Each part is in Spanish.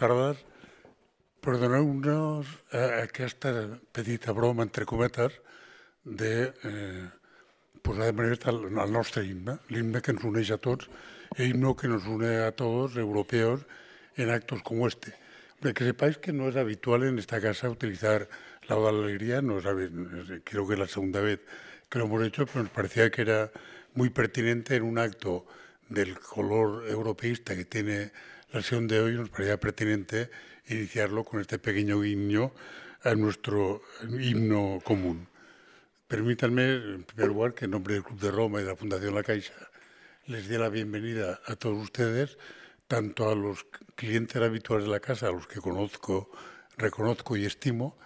tardes perdoneu-nos eh, aquesta broma, entre cometas de pues posar de manera el, el nostre himne, que nos uneix a todos, el himno que nos une a todos europeos en actos como este. que sepáis que no es habitual en esta casa utilizar la de Alegría, no creo que es la segunda vez que lo hemos hecho, pero nos parecía que era muy pertinente en un acto del color europeísta que tiene la sesión de hoy nos parecía pertinente iniciarlo con este pequeño guiño a nuestro himno común. Permítanme, en primer lugar, que en nombre del Club de Roma y de la Fundación La Caixa les dé la bienvenida a todos ustedes, tanto a los clientes habituales de la casa, a los que conozco, reconozco y estimo,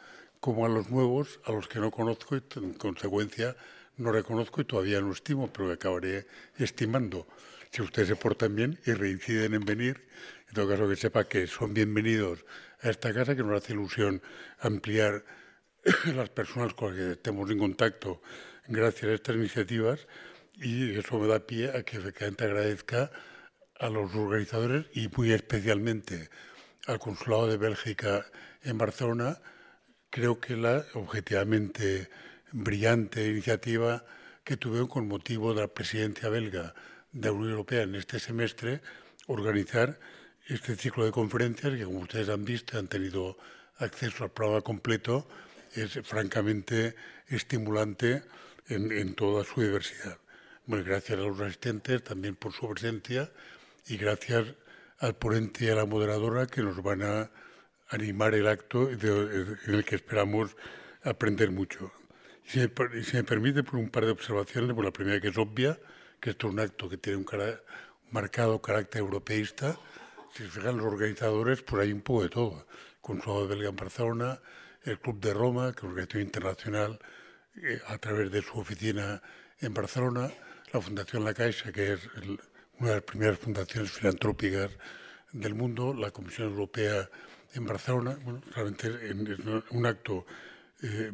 como a los nuevos, a los que no conozco y en consecuencia no reconozco y todavía no estimo, pero que acabaré estimando si ustedes se portan bien y reinciden en venir, en todo caso que sepa que son bienvenidos a esta casa, que nos hace ilusión ampliar las personas con las que estemos en contacto gracias a estas iniciativas y eso me da pie a que efectivamente agradezca a los organizadores y muy especialmente al Consulado de Bélgica en Barcelona, creo que la objetivamente brillante iniciativa que tuvieron con motivo de la presidencia belga de la Unión Europea en este semestre organizar este ciclo de conferencias que, como ustedes han visto, han tenido acceso al programa completo, es francamente estimulante en, en toda su diversidad. Bueno, gracias a los asistentes también por su presencia y gracias al ponente y a la moderadora que nos van a animar el acto en el que esperamos aprender mucho. Si me, me permite, por un par de observaciones, por la primera que es obvia, que esto es un acto que tiene un, marcado carácter europeísta, si se fijan los organizadores, pues hay un poco de todo. Consulado belga en Barcelona, el Club de Roma, que es una organización internacional eh, a través de su oficina en Barcelona, la Fundación La Caixa, que es una de las primeras fundaciones filantrópicas del mundo, la Comisión Europea en Barcelona, bueno, realmente es un acto eh,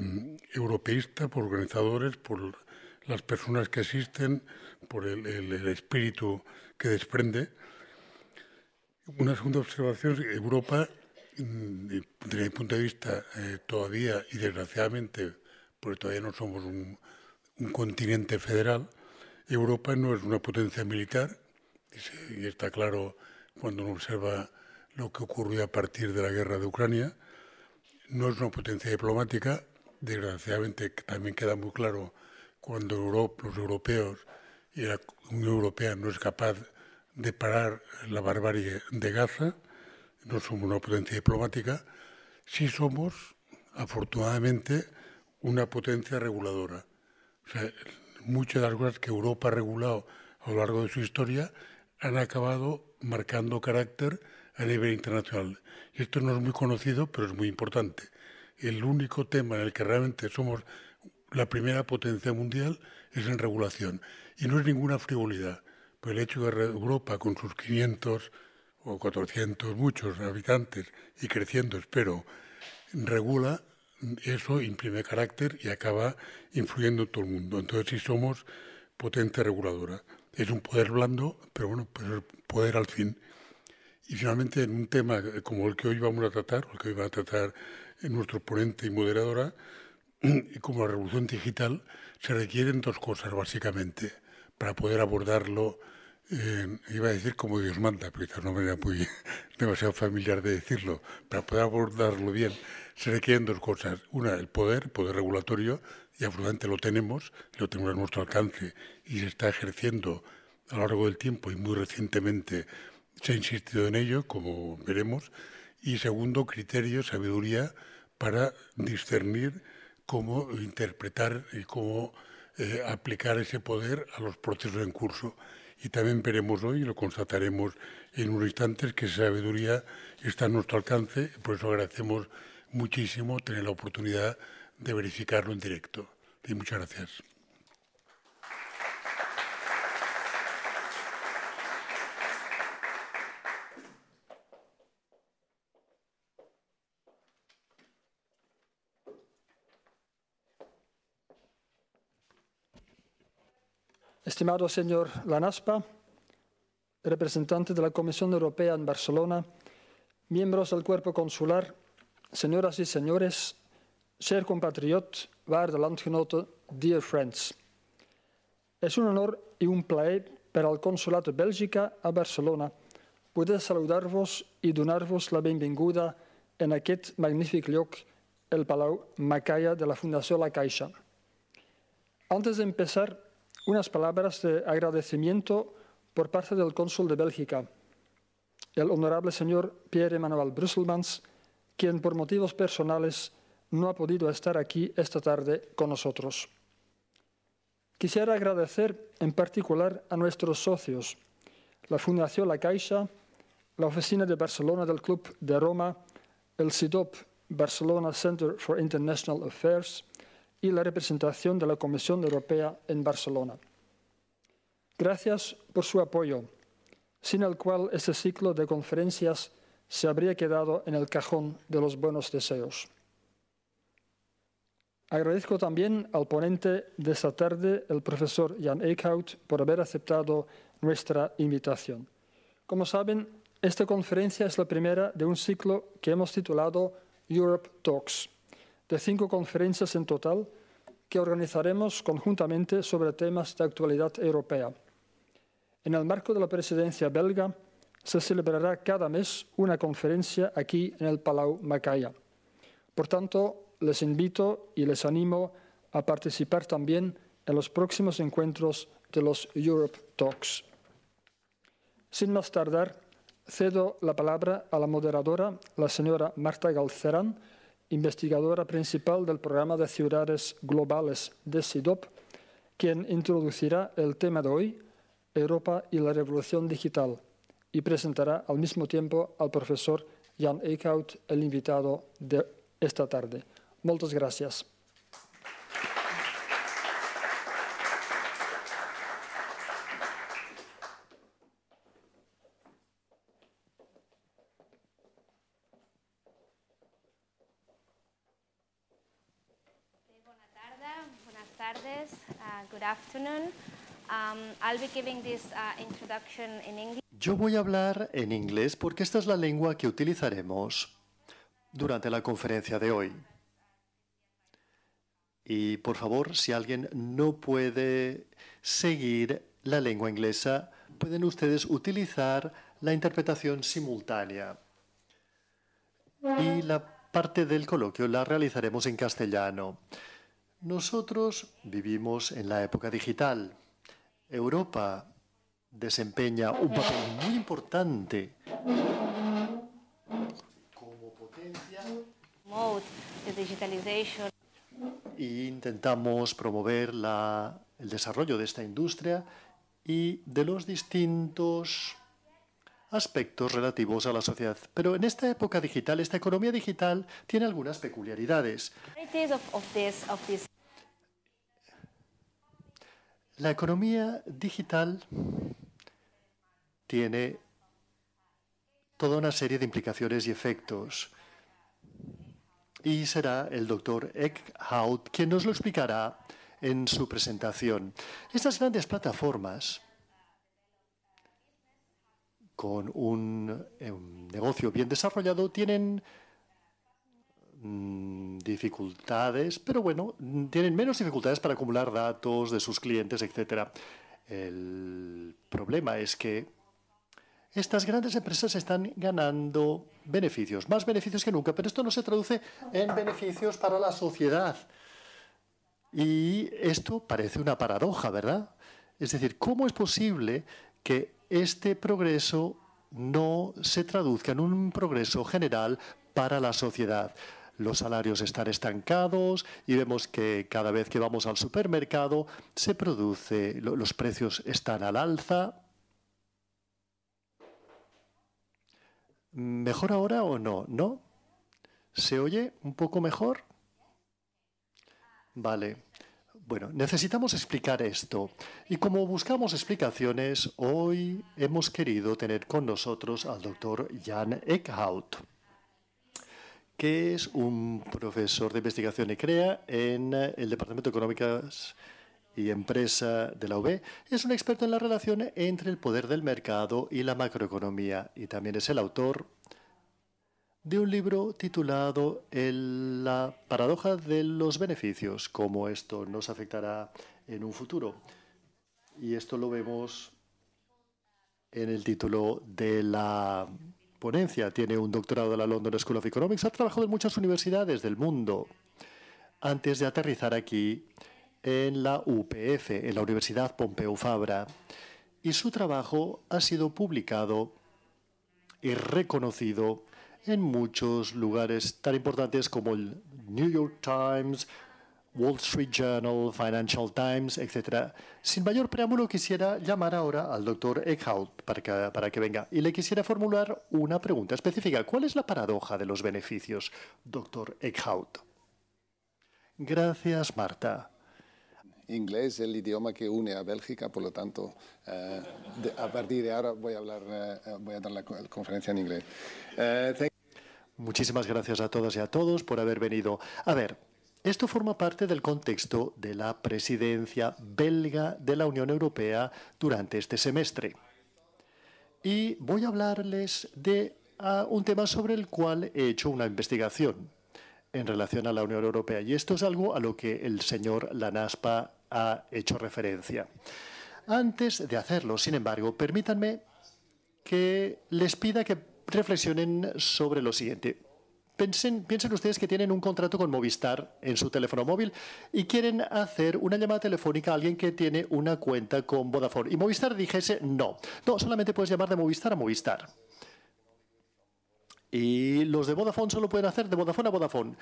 europeísta por organizadores, por las personas que existen, por el, espíritu que desprende. Una segunda observación, Europa, mm, desde mi punto de vista, eh, todavía, y desgraciadamente, porque todavía no somos un, continente federal, Europa no es una potencia militar, y está claro cuando uno observa lo que ocurrió a partir de la guerra de Ucrania, no es una potencia diplomática, desgraciadamente también queda muy claro cuando los europeos y la Unión Europea no es capaz de parar la barbarie de Gaza, no somos una potencia diplomática, sí somos, afortunadamente, una potencia reguladora. muchas de las cosas que Europa ha regulado a lo largo de su historia han acabado marcando carácter a nivel internacional. Y esto no es muy conocido, pero es muy importante. El único tema en el que realmente somos la primera potencia mundial es en regulación. Y no es ninguna frivolidad, pues el hecho de que Europa, con sus 500 o 400 muchos habitantes y creciendo, espero, regula, eso imprime carácter y acaba influyendo en todo el mundo. Entonces sí somos potente reguladora. Es un poder blando, pero bueno, pues es poder al fin. Y finalmente, en un tema como el que hoy vamos a tratar, o el que hoy va a tratar nuestro ponente y moderadora, como la revolución digital, se requieren dos cosas básicamente para poder abordarlo. Eh, iba a decir como Dios manda, pero quizás no me muy demasiado familiar de decirlo. Para poder abordarlo bien, se requieren dos cosas. Una, el poder, el poder regulatorio, y absolutamente lo tenemos, lo tenemos a nuestro alcance y se está ejerciendo a lo largo del tiempo y muy recientemente se ha insistido en ello, como veremos. Y segundo, criterio, sabiduría para discernir cómo interpretar y cómo eh, aplicar ese poder a los procesos en curso. Y también veremos hoy, y lo constataremos en unos instantes, que esa sabiduría está a nuestro alcance. Por eso agradecemos muchísimo tener la oportunidad de verificarlo en directo. muchas gracias. Estimado señor Lanaspa, representante de la Comisión Europea en Barcelona, miembros del cuerpo consular, señoras y señores, ser compatriot, de Landgenote, dear friends. Es un honor y un placer para el Consulado Bélgica a Barcelona poder saludarvos y donarvos la bienvenida en aquel magnífico lloc, el Palau Macaya de la Fundación La Caixa. Antes de empezar, unas palabras de agradecimiento por parte del cónsul de Bélgica, el honorable señor Pierre-Emmanuel Brusselmans, quien por motivos personales no ha podido estar aquí esta tarde con nosotros. Quisiera agradecer en particular a nuestros socios, la Fundación La Caixa, la Oficina de Barcelona del Club de Roma, el CIDOP, Barcelona Center for International Affairs, y la representación de la Comisión Europea en Barcelona. Gracias por su apoyo, sin el cual este ciclo de conferencias se habría quedado en el cajón de los buenos deseos. Agradezco también al ponente de esta tarde, el profesor Jan Eickhout, por haber aceptado nuestra invitación. Como saben, esta conferencia es la primera de un ciclo que hemos titulado Europe Talks de cinco conferencias en total que organizaremos conjuntamente sobre temas de actualidad europea. En el marco de la presidencia belga, se celebrará cada mes una conferencia aquí en el Palau Macaya. Por tanto, les invito y les animo a participar también en los próximos encuentros de los Europe Talks. Sin más tardar, cedo la palabra a la moderadora, la señora Marta Galcerán, investigadora principal del programa de ciudades globales de SIDOP, quien introducirá el tema de hoy, Europa y la revolución digital, y presentará al mismo tiempo al profesor Jan Eickhout, el invitado de esta tarde. Muchas gracias. Yo voy a hablar en inglés porque esta es la lengua que utilizaremos durante la conferencia de hoy. Y por favor, si alguien no puede seguir la lengua inglesa, pueden ustedes utilizar la interpretación simultánea. Y la parte del coloquio la realizaremos en castellano. Nosotros vivimos en la época digital. Europa desempeña un papel muy importante como potencia y intentamos promover el desarrollo de esta industria y de los distintos aspectos relativos a la sociedad. Pero en esta época digital, esta economía digital tiene algunas peculiaridades. La economía digital tiene toda una serie de implicaciones y efectos. Y será el doctor Eckhout quien nos lo explicará en su presentación. Estas grandes plataformas, con un, eh, un negocio bien desarrollado, tienen Mm, dificultades, pero bueno, tienen menos dificultades para acumular datos de sus clientes, etc. El problema es que estas grandes empresas están ganando beneficios, más beneficios que nunca, pero esto no se traduce en beneficios para la sociedad. Y esto parece una paradoja, ¿verdad? Es decir, ¿cómo es posible que este progreso no se traduzca en un progreso general para la sociedad? los salarios están estancados y vemos que cada vez que vamos al supermercado se produce, los precios están al alza. ¿Mejor ahora o no? ¿No? ¿Se oye un poco mejor? Vale. Bueno, necesitamos explicar esto. Y como buscamos explicaciones, hoy hemos querido tener con nosotros al doctor Jan Eckhout que es un profesor de investigación y CREA en eh, el Departamento de Económicas y Empresa de la UB. Es un experto en la relación entre el poder del mercado y la macroeconomía y también es el autor de un libro titulado La paradoja de los beneficios, cómo esto nos afectará en un futuro. Y esto lo vemos en el título de la tiene un doctorado de la London School of Economics, ha trabajado en muchas universidades del mundo antes de aterrizar aquí en la UPF, en la Universidad Pompeu Fabra, y su trabajo ha sido publicado y reconocido en muchos lugares tan importantes como el New York Times, Wall Street Journal, Financial Times, etc. Sin mayor preámbulo quisiera llamar ahora al doctor Eckhout para que, para que venga y le quisiera formular una pregunta específica. ¿Cuál es la paradoja de los beneficios, doctor Eckhout? Gracias, Marta. Inglés es el idioma que une a Bélgica, por lo tanto, eh, a partir de ahora voy a, hablar, eh, eh, voy a dar la conferencia en inglés. Muchísimas gracias a todas y a todos por haber venido. A ver, esto forma parte del contexto de la presidencia belga de la Unión Europea durante este semestre. Y voy a hablarles de ah, un tema sobre el cual he hecho una investigación en relación a la Unión Europea. Y esto es algo a lo que el señor Lanaspa ha hecho referencia. Antes de hacerlo, sin embargo, permítanme que les pida que reflexionen sobre lo siguiente piensen ustedes que tienen un contrato con Movistar en su teléfono móvil y quieren hacer una llamada telefónica a alguien que tiene una cuenta con Vodafone. Y Movistar dijese no. No, solamente puedes llamar de Movistar a Movistar. Y los de Vodafone solo pueden hacer de Vodafone a Vodafone.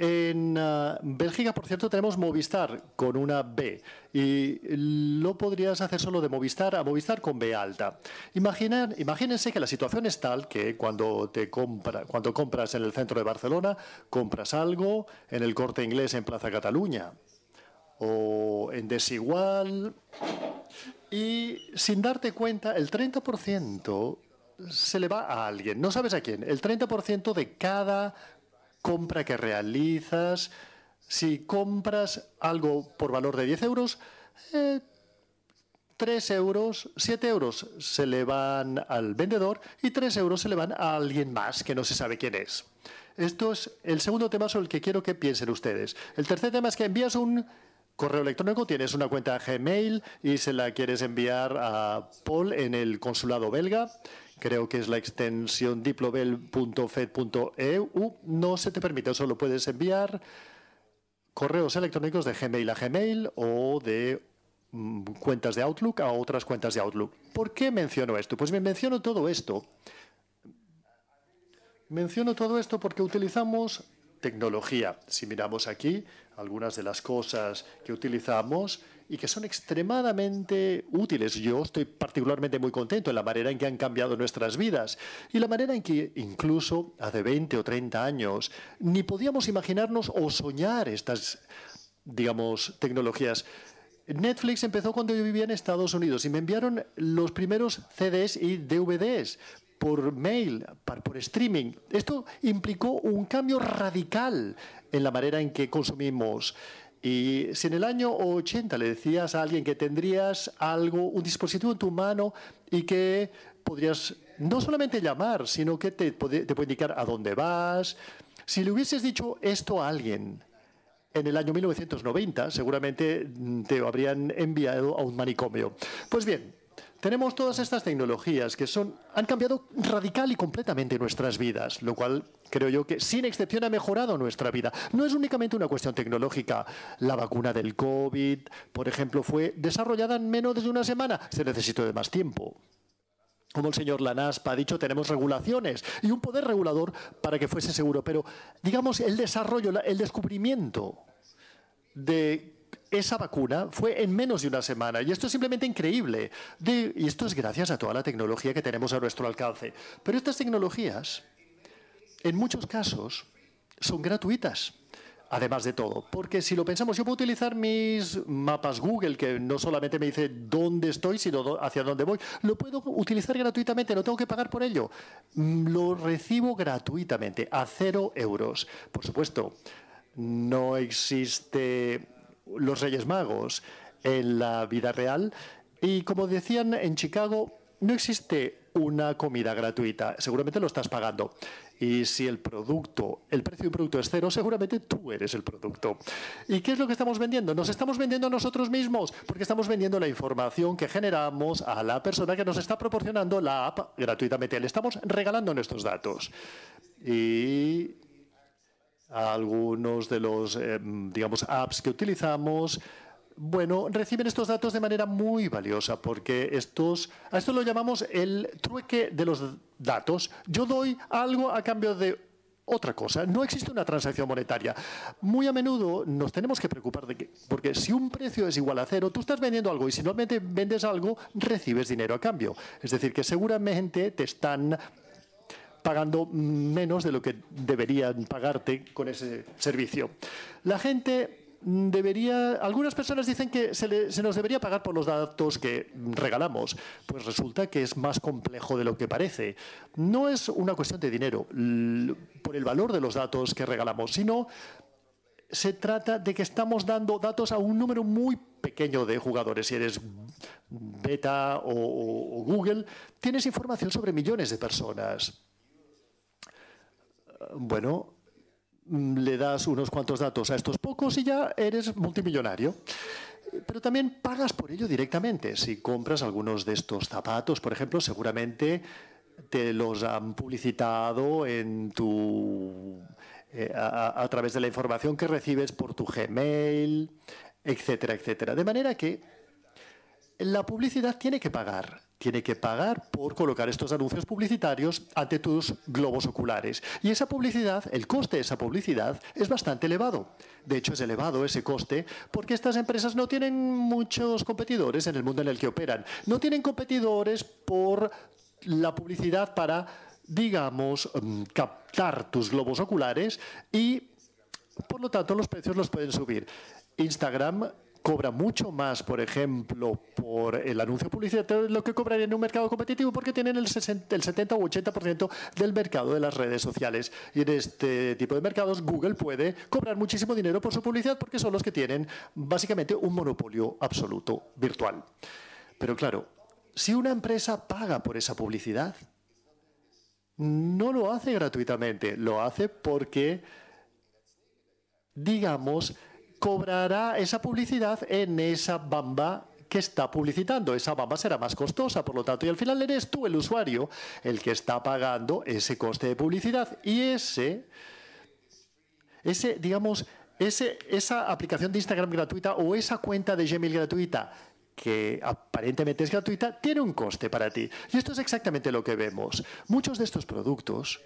En ah, Bélgica, por cierto, tenemos Movistar con una B. Y lo podrías hacer solo de Movistar a Movistar con B alta. imagínense que la situación es tal que cuando, te compra, cuando compras en el centro de Barcelona, compras algo en el corte inglés en Plaza Cataluña o en desigual. Y sin darte cuenta, el 30% se le va a alguien. No sabes a quién. El 30% de cada compra que realizas. Si compras algo por valor de 10 euros, 3 eh, euros, 7 euros se le van al vendedor y 3 euros se le van a alguien más que no se sabe quién es. Esto es el segundo tema sobre el que quiero que piensen ustedes. El tercer tema es que envías un correo electrónico, tienes una cuenta Gmail y se la quieres enviar a Paul en el consulado belga creo que es la extensión diplobel.fed.eu, no se te permite, solo puedes enviar correos electrónicos de Gmail a Gmail o de mm, cuentas de Outlook a otras cuentas de Outlook. ¿Por qué menciono esto? Pues me menciono todo esto. Menciono todo esto porque utilizamos tecnología. Si miramos aquí algunas de las cosas que utilizamos y que son extremadamente útiles. Yo estoy particularmente muy contento en la manera en que han cambiado nuestras vidas y la manera en que incluso hace 20 o 30 años ni podíamos imaginarnos o soñar estas, digamos, tecnologías. Netflix empezó cuando yo vivía en Estados Unidos y me enviaron los primeros CDs y DVDs por mail, por streaming. Esto implicó un cambio radical en la manera en que consumimos. Y si en el año 80 le decías a alguien que tendrías algo, un dispositivo en tu mano y que podrías no solamente llamar, sino que te, puede, indicar a dónde vas, si le hubieses dicho esto a alguien en el año 1990, seguramente te habrían enviado a un manicomio. Pues bien, tenemos todas estas tecnologías que son, han cambiado radical y completamente nuestras vidas, lo cual creo yo que sin excepción ha mejorado nuestra vida. No es únicamente una cuestión tecnológica. La vacuna del COVID, por ejemplo, fue desarrollada en menos de una semana. Se necesitó de más tiempo. Como el señor Lanaspa ha dicho, tenemos regulaciones y un poder regulador para que fuese seguro. Pero, digamos, el desarrollo, el descubrimiento de esa vacuna fue en menos de una semana. Y esto es simplemente increíble. y esto es gracias a toda la tecnología que tenemos a nuestro alcance. Pero estas tecnologías, en muchos casos, son gratuitas. Además de todo, porque si lo pensamos, yo puedo utilizar mis mapas Google, que no solamente me dice dónde estoy, sino hacia dónde voy. Lo puedo utilizar gratuitamente, no tengo que pagar por ello. Mm, lo recibo gratuitamente, a cero euros. Por supuesto, no existe los Reyes Magos en la vida real. Y como decían en Chicago, no existe una comida gratuita, seguramente lo estás pagando. Y si el producto, el precio de un producto es cero, seguramente tú eres el producto. ¿Y qué es lo que estamos vendiendo? Nos estamos vendiendo a nosotros mismos, porque estamos vendiendo la información que generamos a la persona que nos está proporcionando la app gratuitamente. Le estamos regalando nuestros datos. Y algunos de los, eh, digamos, apps que utilizamos, bueno, reciben estos datos de manera muy valiosa porque estos, a esto lo llamamos el trueque de los datos. Yo doy algo a cambio de otra cosa. No existe una transacción monetaria. Muy a menudo nos tenemos que preocupar de que, porque si un precio es igual a cero, tú estás vendiendo algo y si normalmente vendes algo, recibes dinero a cambio. Es decir, que seguramente te están pagando menos de lo que deberían pagarte con ese servicio. La gente debería, algunas personas dicen que se, nos debería pagar por los datos que regalamos. Pues resulta que es más complejo de lo que parece. No es una cuestión de dinero por el valor de los datos que regalamos, sino se trata de que estamos dando datos a un número muy pequeño de jugadores. Si eres Beta o Google, tienes información sobre millones de personas bueno, mm, le das unos cuantos datos a estos pocos y ya eres multimillonario. Pero también pagas por ello directamente. Si compras algunos de estos zapatos, por ejemplo, seguramente te los han publicitado en tu eh, a, a, través de la información que recibes por tu Gmail, etcétera, etcétera. De manera que la publicidad tiene que pagar tiene que pagar por colocar estos anuncios publicitarios ante tus globos oculares. Y esa publicidad, el coste de esa publicidad es bastante elevado. De hecho, es elevado ese coste porque estas empresas no tienen muchos competidores en el mundo en el que operan. No tienen competidores por la publicidad para, digamos, mm, captar tus globos oculares y, por lo tanto, los precios los pueden subir. Instagram cobra mucho más, por ejemplo, por el anuncio publicitario de lo que cobraría en un mercado competitivo porque tienen el, el 70 u 80% del mercado de las redes sociales. Y en este tipo de mercados Google puede cobrar muchísimo dinero por su publicidad porque son los que tienen básicamente un monopolio absoluto virtual. Pero claro, si una empresa paga por esa publicidad, no lo hace gratuitamente, lo hace porque, digamos, cobrará esa publicidad en esa bamba que está publicitando. Esa bamba será más costosa, por lo tanto, y al final eres tú, el usuario, el que está pagando ese coste de publicidad. Y ese, ese digamos, ese, esa aplicación de Instagram gratuita o esa cuenta de Gmail gratuita que aparentemente es gratuita, tiene un coste para ti. Y esto es exactamente lo que vemos. Muchos de estos productos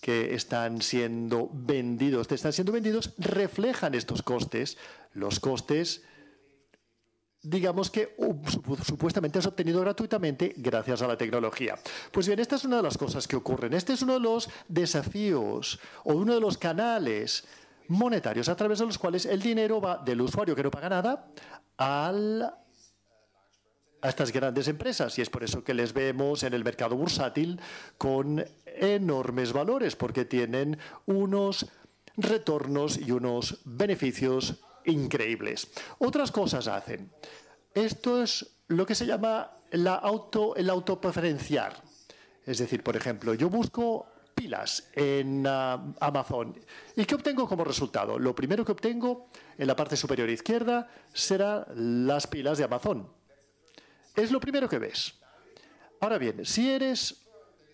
que están siendo vendidos, te están siendo vendidos, reflejan estos costes, los costes, digamos que uh, supuestamente has obtenido gratuitamente gracias a la tecnología. Pues bien, esta es una de las cosas que ocurren, este es uno de los desafíos o uno de los canales monetarios a través de los cuales el dinero va del usuario que no paga nada al a estas grandes empresas y es por eso que les vemos en el mercado bursátil con enormes valores porque tienen unos retornos y unos beneficios increíbles. Otras cosas hacen. Esto es lo que se llama la auto, el autopreferenciar. Es decir, por ejemplo, yo busco pilas en ah, Amazon. ¿Y qué obtengo como resultado? Lo primero que obtengo en la parte superior izquierda será las pilas de Amazon. Es lo primero que ves. Ahora bien, si eres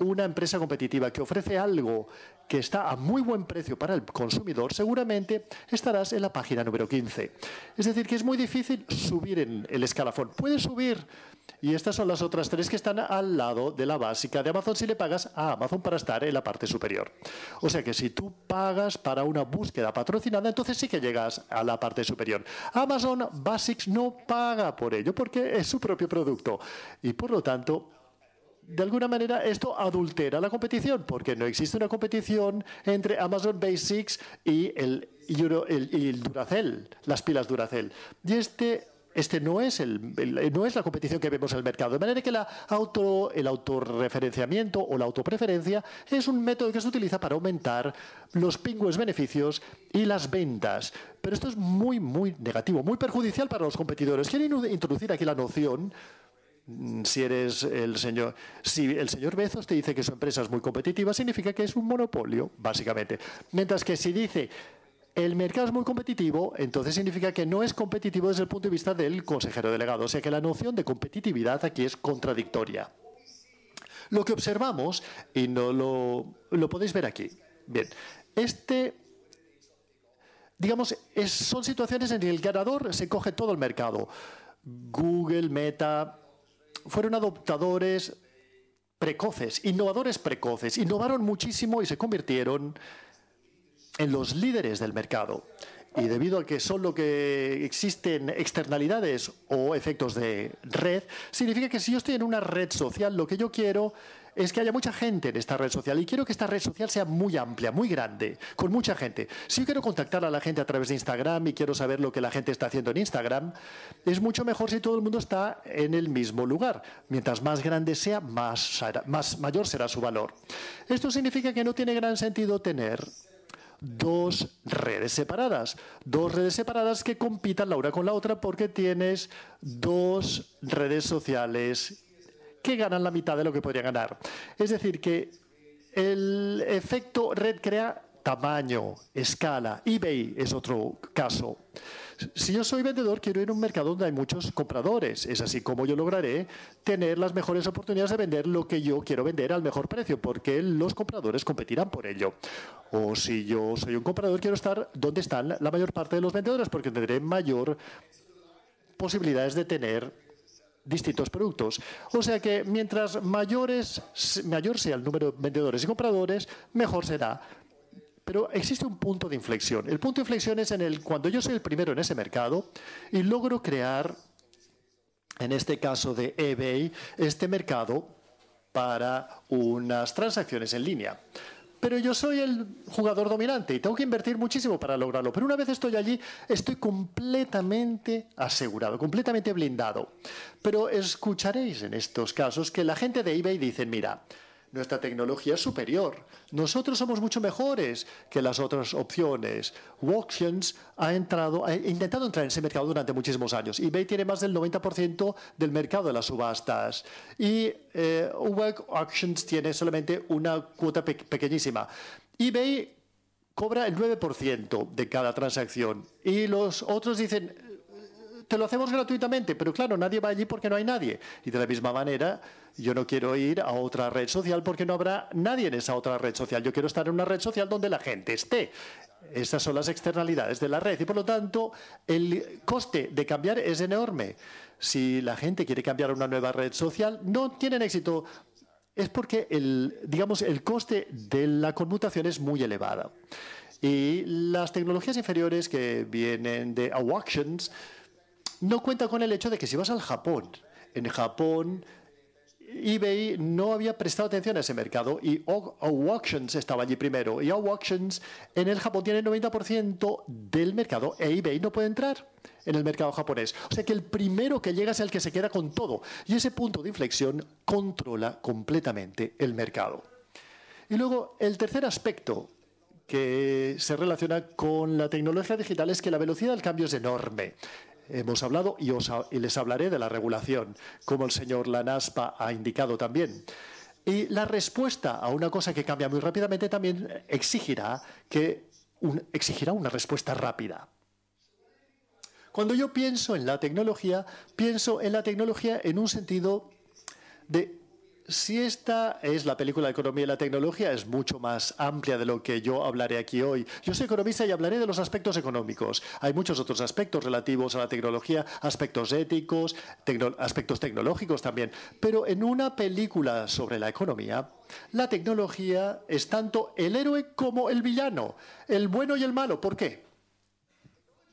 una empresa competitiva que ofrece algo que está a muy buen precio para el consumidor, seguramente estarás en la página número 15. Es decir, que es muy difícil subir en el escalafón. Puedes subir, y estas son las otras tres que están al lado de la básica de Amazon si le pagas a Amazon para estar en la parte superior. O sea que si tú pagas para una búsqueda patrocinada, entonces sí que llegas a la parte superior. Amazon Basics no paga por ello porque es su propio producto y por lo tanto de alguna manera esto adultera la competición, porque no existe una competición entre Amazon Basics y el, el, Duracell, las pilas Duracell. Y este este no es, el, no es la competición que vemos en el mercado. De manera que la auto, el autorreferenciamiento o la autopreferencia es un método que se utiliza para aumentar los pingües beneficios y las ventas. Pero esto es muy, muy negativo, muy perjudicial para los competidores. Quiero introducir aquí la noción Mm, si eres el señor, si el señor Bezos te dice que su empresa es muy competitiva, significa que es un monopolio, básicamente. Mientras que si dice el mercado es muy competitivo, entonces significa que no es competitivo desde el punto de vista del consejero delegado. O sea que la noción de competitividad aquí es contradictoria. Lo que observamos, y no lo, podéis ver aquí. Bien, este digamos, son situaciones en las que el ganador se coge todo el mercado. Google, Meta, fueron adoptadores precoces, innovadores precoces, innovaron muchísimo y se convirtieron en los líderes del mercado. Y debido a que solo que existen externalidades o efectos de red, significa que si yo estoy en una red social, lo que yo quiero es que haya mucha gente en esta red social y quiero que esta red social sea muy amplia, muy grande, con mucha gente. Si yo quiero contactar a la gente a través de Instagram y quiero saber lo que la gente está haciendo en Instagram, es mucho mejor si todo el mundo está en el mismo lugar. Mientras más grande sea, más, más mayor será su valor. Esto significa que no tiene gran sentido tener dos redes separadas. Dos redes separadas que compitan la una con la otra porque tienes dos redes sociales que ganan la mitad de lo que podría ganar. Es decir, que el efecto red crea tamaño, escala. eBay es otro caso. Si yo soy vendedor, quiero ir a un mercado donde hay muchos compradores. Es así como yo lograré tener las mejores oportunidades de vender lo que yo quiero vender al mejor precio, porque los compradores competirán por ello. O si yo soy un comprador, quiero estar donde están la mayor parte de los vendedores, porque tendré mayor posibilidades de tener distintos productos. O sea que mientras mayores, mayor sea el número de vendedores y compradores, mejor será. Pero existe un punto de inflexión. El punto de inflexión es en el cuando yo soy el primero en ese mercado y logro crear, en este caso de eBay, este mercado para unas transacciones en línea pero yo soy el jugador dominante y tengo que invertir muchísimo para lograrlo. Pero una vez estoy allí, estoy completamente asegurado, completamente blindado. Pero escucharéis en estos casos que la gente de eBay dice, mira, nuestra tecnología es superior. Nosotros somos mucho mejores que las otras opciones. Walkions ha, intentado entrar en ese mercado durante muchísimos años. eBay tiene más del 90% del mercado de las subastas. Y eh, tiene solamente una cuota pequeñísima. eBay cobra el 9% de cada transacción y los otros dicen te lo hacemos gratuitamente, pero claro, nadie va allí porque no hay nadie. Y de la misma manera, yo no quiero ir a otra red social porque no habrá nadie en esa otra red social. Yo quiero estar en una red social donde la gente esté. Esas son las externalidades de la red y por lo tanto el coste de cambiar es enorme. Si la gente quiere cambiar a una nueva red social, no tienen éxito. Es porque el, digamos, el coste de la conmutación es muy elevado. Y las tecnologías inferiores que vienen de auctions, no cuenta con el hecho de que si vas al Japón, en Japón eBay no había prestado atención a ese mercado y Auctions estaba allí primero. Y Auctions en el Japón tiene el 90% del mercado e eBay no puede entrar en el mercado japonés. O sea que el primero que llega es el que se queda con todo. Y ese punto de inflexión controla completamente el mercado. Y luego el tercer aspecto que se relaciona con la tecnología digital es que la velocidad del cambio es enorme hemos hablado y, os, les hablaré de la regulación, como el señor Lanaspa ha indicado también. Y la respuesta a una cosa que cambia muy rápidamente también exigirá, que exigirá una respuesta rápida. Cuando yo pienso en la tecnología, pienso en la tecnología en un sentido de si esta es la película de Economía y la Tecnología, es mucho más amplia de lo que yo hablaré aquí hoy. Yo soy economista y hablaré de los aspectos económicos. Hay muchos otros aspectos relativos a la tecnología, aspectos éticos, aspectos tecnológicos también. Pero en una película sobre la economía, la tecnología es tanto el héroe como el villano, el bueno y el malo. ¿Por qué?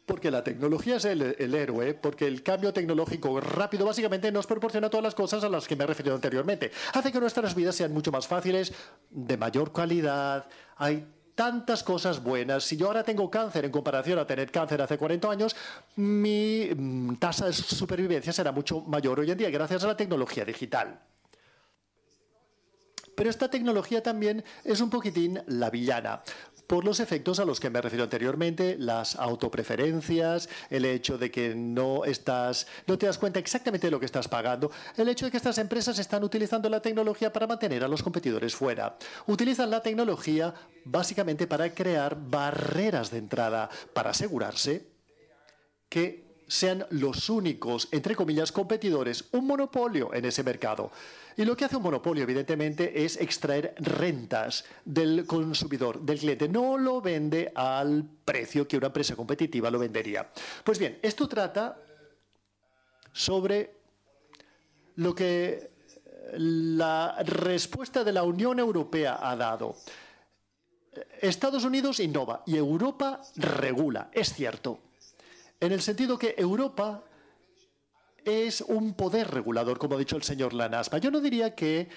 porque la tecnología es el, héroe, porque el cambio tecnológico rápido básicamente nos proporciona todas las cosas a las que me he referido anteriormente. Hace que nuestras vidas sean mucho más fáciles, de mayor calidad, hay tantas cosas buenas. Si yo ahora tengo cáncer en comparación a tener cáncer hace 40 años, mi mm, tasa de supervivencia será mucho mayor hoy en día gracias a la tecnología digital. Pero esta tecnología también es un poquitín la villana, por los efectos a los que me refiero anteriormente, las autopreferencias, el hecho de que no estás, no te das cuenta exactamente de lo que estás pagando, el hecho de que estas empresas están utilizando la tecnología para mantener a los competidores fuera. Utilizan la tecnología básicamente para crear barreras de entrada, para asegurarse que sean los únicos, entre comillas, competidores, un monopolio en ese mercado. Y lo que hace un monopolio, evidentemente, es extraer rentas del consumidor, del cliente. No lo vende al precio que una empresa competitiva lo vendería. Pues bien, esto trata sobre lo que eh, la respuesta de la Unión Europea ha dado. Estados Unidos innova y Europa regula, es cierto en el sentido que Europa es un poder regulador, como ha dicho el señor Lanaspa. Yo no diría que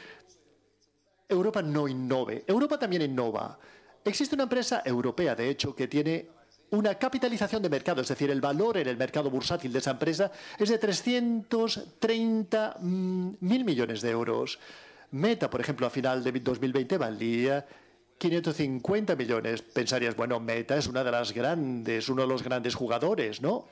Europa no innove. Europa también innova. Existe una empresa europea, de hecho, que tiene una capitalización de mercado, es decir, el valor en el mercado bursátil de esa empresa es de 330 mm, mil millones de euros. Meta, por ejemplo, a final de 2020 valía 550 millones. Pensarías, bueno, Meta es una de las grandes, uno de los grandes jugadores, ¿no?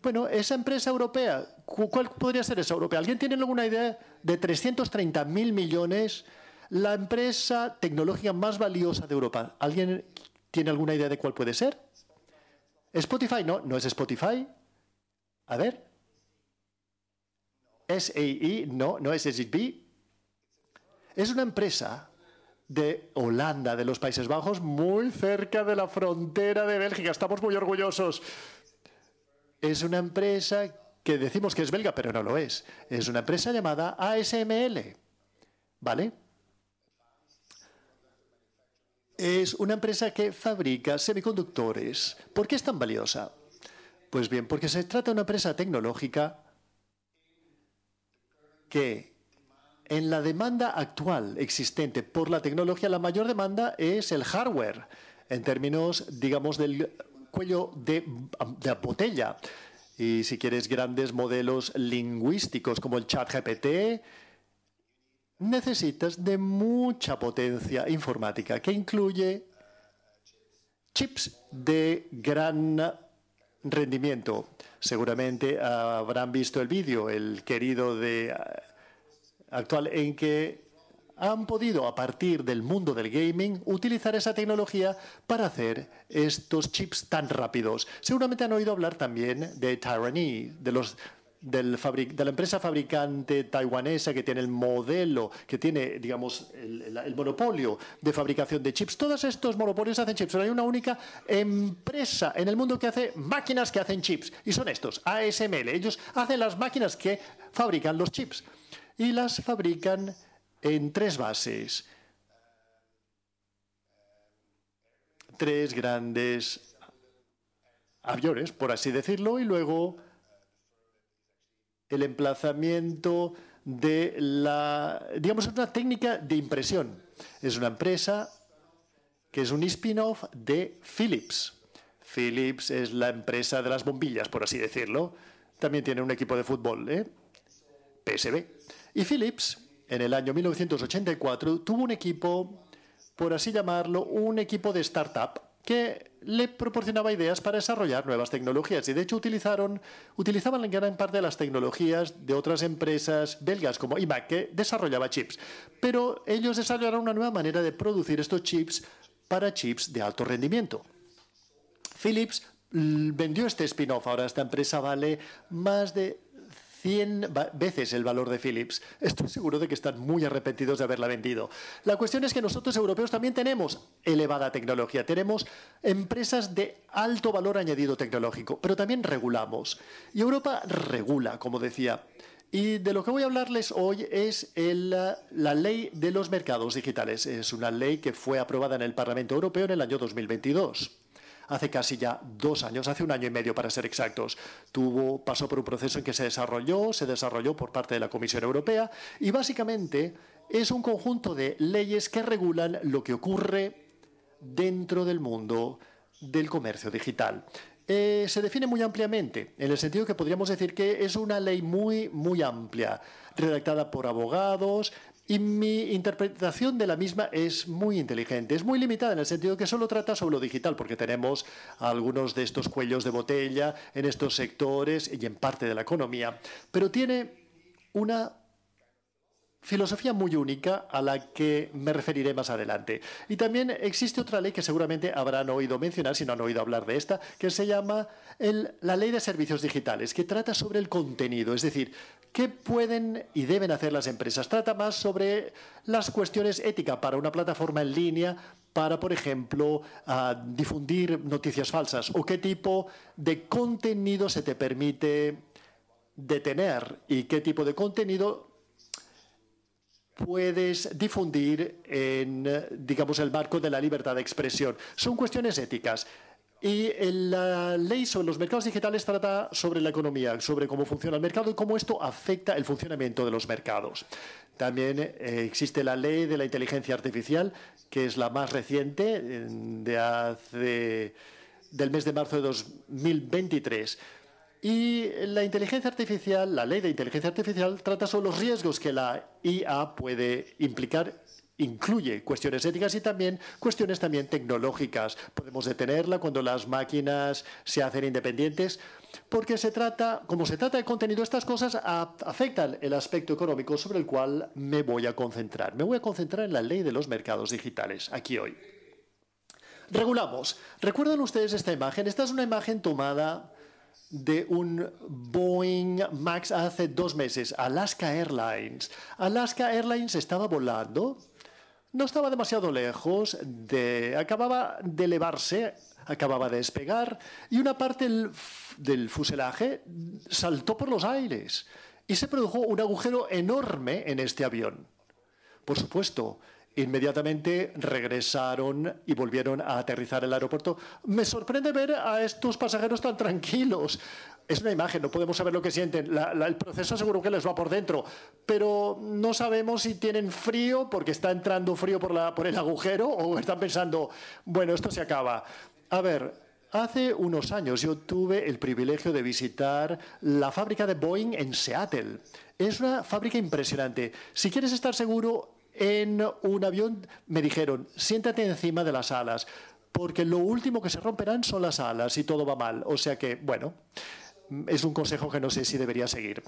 Bueno, esa empresa europea, ¿cuál podría ser esa europea? ¿Alguien tiene alguna idea de 330 mil millones? La empresa tecnológica más valiosa de Europa. ¿Alguien tiene alguna idea de cuál puede ser? Spotify, no, no es Spotify. A ver. SAE, no, no es SGB. E es una empresa de Holanda, de los Países Bajos, muy cerca de la frontera de Bélgica. Estamos muy orgullosos. Es una empresa que decimos que es belga, pero no lo es. Es una empresa llamada ASML. ¿Vale? Es una empresa que fabrica semiconductores. ¿Por qué es tan valiosa? Pues bien, porque se trata de una empresa tecnológica que en la demanda actual existente por la tecnología, la mayor demanda es el hardware, en términos, digamos, del cuello de, botella. Y si quieres grandes modelos lingüísticos como el chat GPT, necesitas de mucha potencia informática que incluye chips de gran rendimiento. Seguramente habrán visto el vídeo, el querido de actual en que han podido, a partir del mundo del gaming, utilizar esa tecnología para hacer estos chips tan rápidos. Seguramente han oído hablar también de Tyranny, de los del de la empresa fabricante taiwanesa que tiene el modelo, que tiene, digamos, el, el, monopolio de fabricación de chips. Todos estos monopolios hacen chips, pero hay una única empresa en el mundo que hace máquinas que hacen chips. Y son estos, ASML. Ellos hacen las máquinas que fabrican los chips y las fabrican en tres bases. Tres grandes aviones, por así decirlo, y luego el emplazamiento de la, digamos, es una técnica de impresión. Es una empresa que es un spin-off de Philips. Philips es la empresa de las bombillas, por así decirlo. También tiene un equipo de fútbol, ¿eh? PSB. Y Philips, en el año 1984, tuvo un equipo, por así llamarlo, un equipo de startup que le proporcionaba ideas para desarrollar nuevas tecnologías y de hecho utilizaron, utilizaban en gran parte las tecnologías de otras empresas belgas como IMAC que desarrollaba chips. Pero ellos desarrollaron una nueva manera de producir estos chips para chips de alto rendimiento. Philips mm, vendió este spin-off, ahora esta empresa vale más de 100 veces el valor de Philips. Estoy seguro de que están muy arrepentidos de haberla vendido. La cuestión es que nosotros europeos también tenemos elevada tecnología, tenemos empresas de alto valor añadido tecnológico, pero también regulamos. Y Europa regula, como decía. Y de lo que voy a hablarles hoy es eh, la ley de los mercados digitales. Es una ley que fue aprobada en el Parlamento Europeo en el año 2022 hace casi ya dos años, hace un año y medio para ser exactos. pasó por un proceso en que se desarrolló, se desarrolló por parte de la Comisión Europea y básicamente es un conjunto de leyes que regulan lo que ocurre dentro del mundo del comercio digital. Eh, se define muy ampliamente, en el sentido que podríamos decir que es una ley muy, muy amplia, redactada por abogados, y mi interpretación de la misma es muy inteligente, es muy limitada en el sentido que solo trata sobre lo digital, porque tenemos algunos de estos cuellos de botella en estos sectores y en parte de la economía, pero tiene una filosofía muy única a la que me referiré más adelante. Y también existe otra ley que seguramente habrán oído mencionar, si no han oído hablar de esta, que se llama la Ley de Servicios Digitales, que trata sobre el contenido, es decir, qué pueden y deben hacer las empresas. Trata más sobre las cuestiones éticas para una plataforma en línea, para, por ejemplo, difundir noticias falsas, o qué tipo de contenido se te permite detener y qué tipo de contenido puedes difundir en, digamos, el marco de la libertad de expresión. Son cuestiones éticas. Y la ley sobre los mercados digitales trata sobre la economía, sobre cómo funciona el mercado y cómo esto afecta el funcionamiento de los mercados. También eh, existe la ley de la inteligencia artificial, que es la más reciente de hace, del mes de marzo de 2023 y la inteligencia artificial, la ley de inteligencia artificial, trata sobre los riesgos que la IA puede implicar incluye cuestiones éticas y también cuestiones también tecnológicas. Podemos detenerla cuando las máquinas se hacen independientes, porque se trata, como se trata de contenido, estas cosas afectan el aspecto económico sobre el cual me voy a concentrar. Me voy a concentrar en la ley de los mercados digitales, aquí hoy. Regulamos. ¿Recuerdan ustedes esta imagen? Esta es una imagen tomada de un Boeing Max hace dos meses, Alaska Airlines. Alaska Airlines estaba volando, no estaba demasiado lejos, acababa de elevarse, acababa de despegar y una parte del fuselaje saltó por los aires y se produjo un agujero enorme en este avión. Por supuesto, Inmediatamente regresaron y volvieron a aterrizar el aeropuerto. Me sorprende ver a estos pasajeros tan tranquilos. Es una imagen, no podemos saber lo que sienten. el proceso seguro que les va por dentro, pero no sabemos si tienen frío porque está entrando frío por, por el agujero o están pensando, bueno, esto se acaba. A ver, Hace unos años yo tuve el privilegio de visitar la fábrica de Boeing en Seattle. Es una fábrica impresionante. Si quieres estar seguro, en un avión, me dijeron, siéntate encima de las alas, porque lo último que se romperán son las alas y todo va mal. O sea que, bueno, es un consejo que no sé si debería seguir.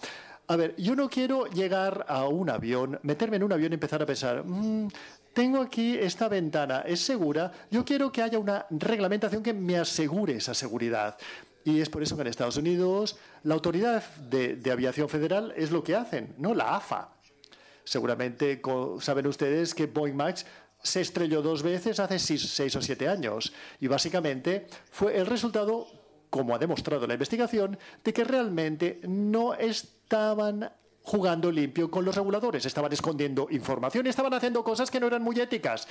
A ver, yo no quiero llegar a un avión, meterme en un avión y empezar a pensar, mm, tengo aquí esta ventana, ¿es segura? Yo quiero que haya una reglamentación que me asegure esa seguridad. Y es por eso que en Estados Unidos la Autoridad de Aviación Federal es lo que hacen, no la AFA, Seguramente saben ustedes que Boeing Max se estrelló dos veces hace seis, o siete años y básicamente fue el resultado, como ha demostrado la investigación, de que realmente no estaban jugando limpio con los reguladores, estaban escondiendo información, y estaban haciendo cosas que no eran muy éticas.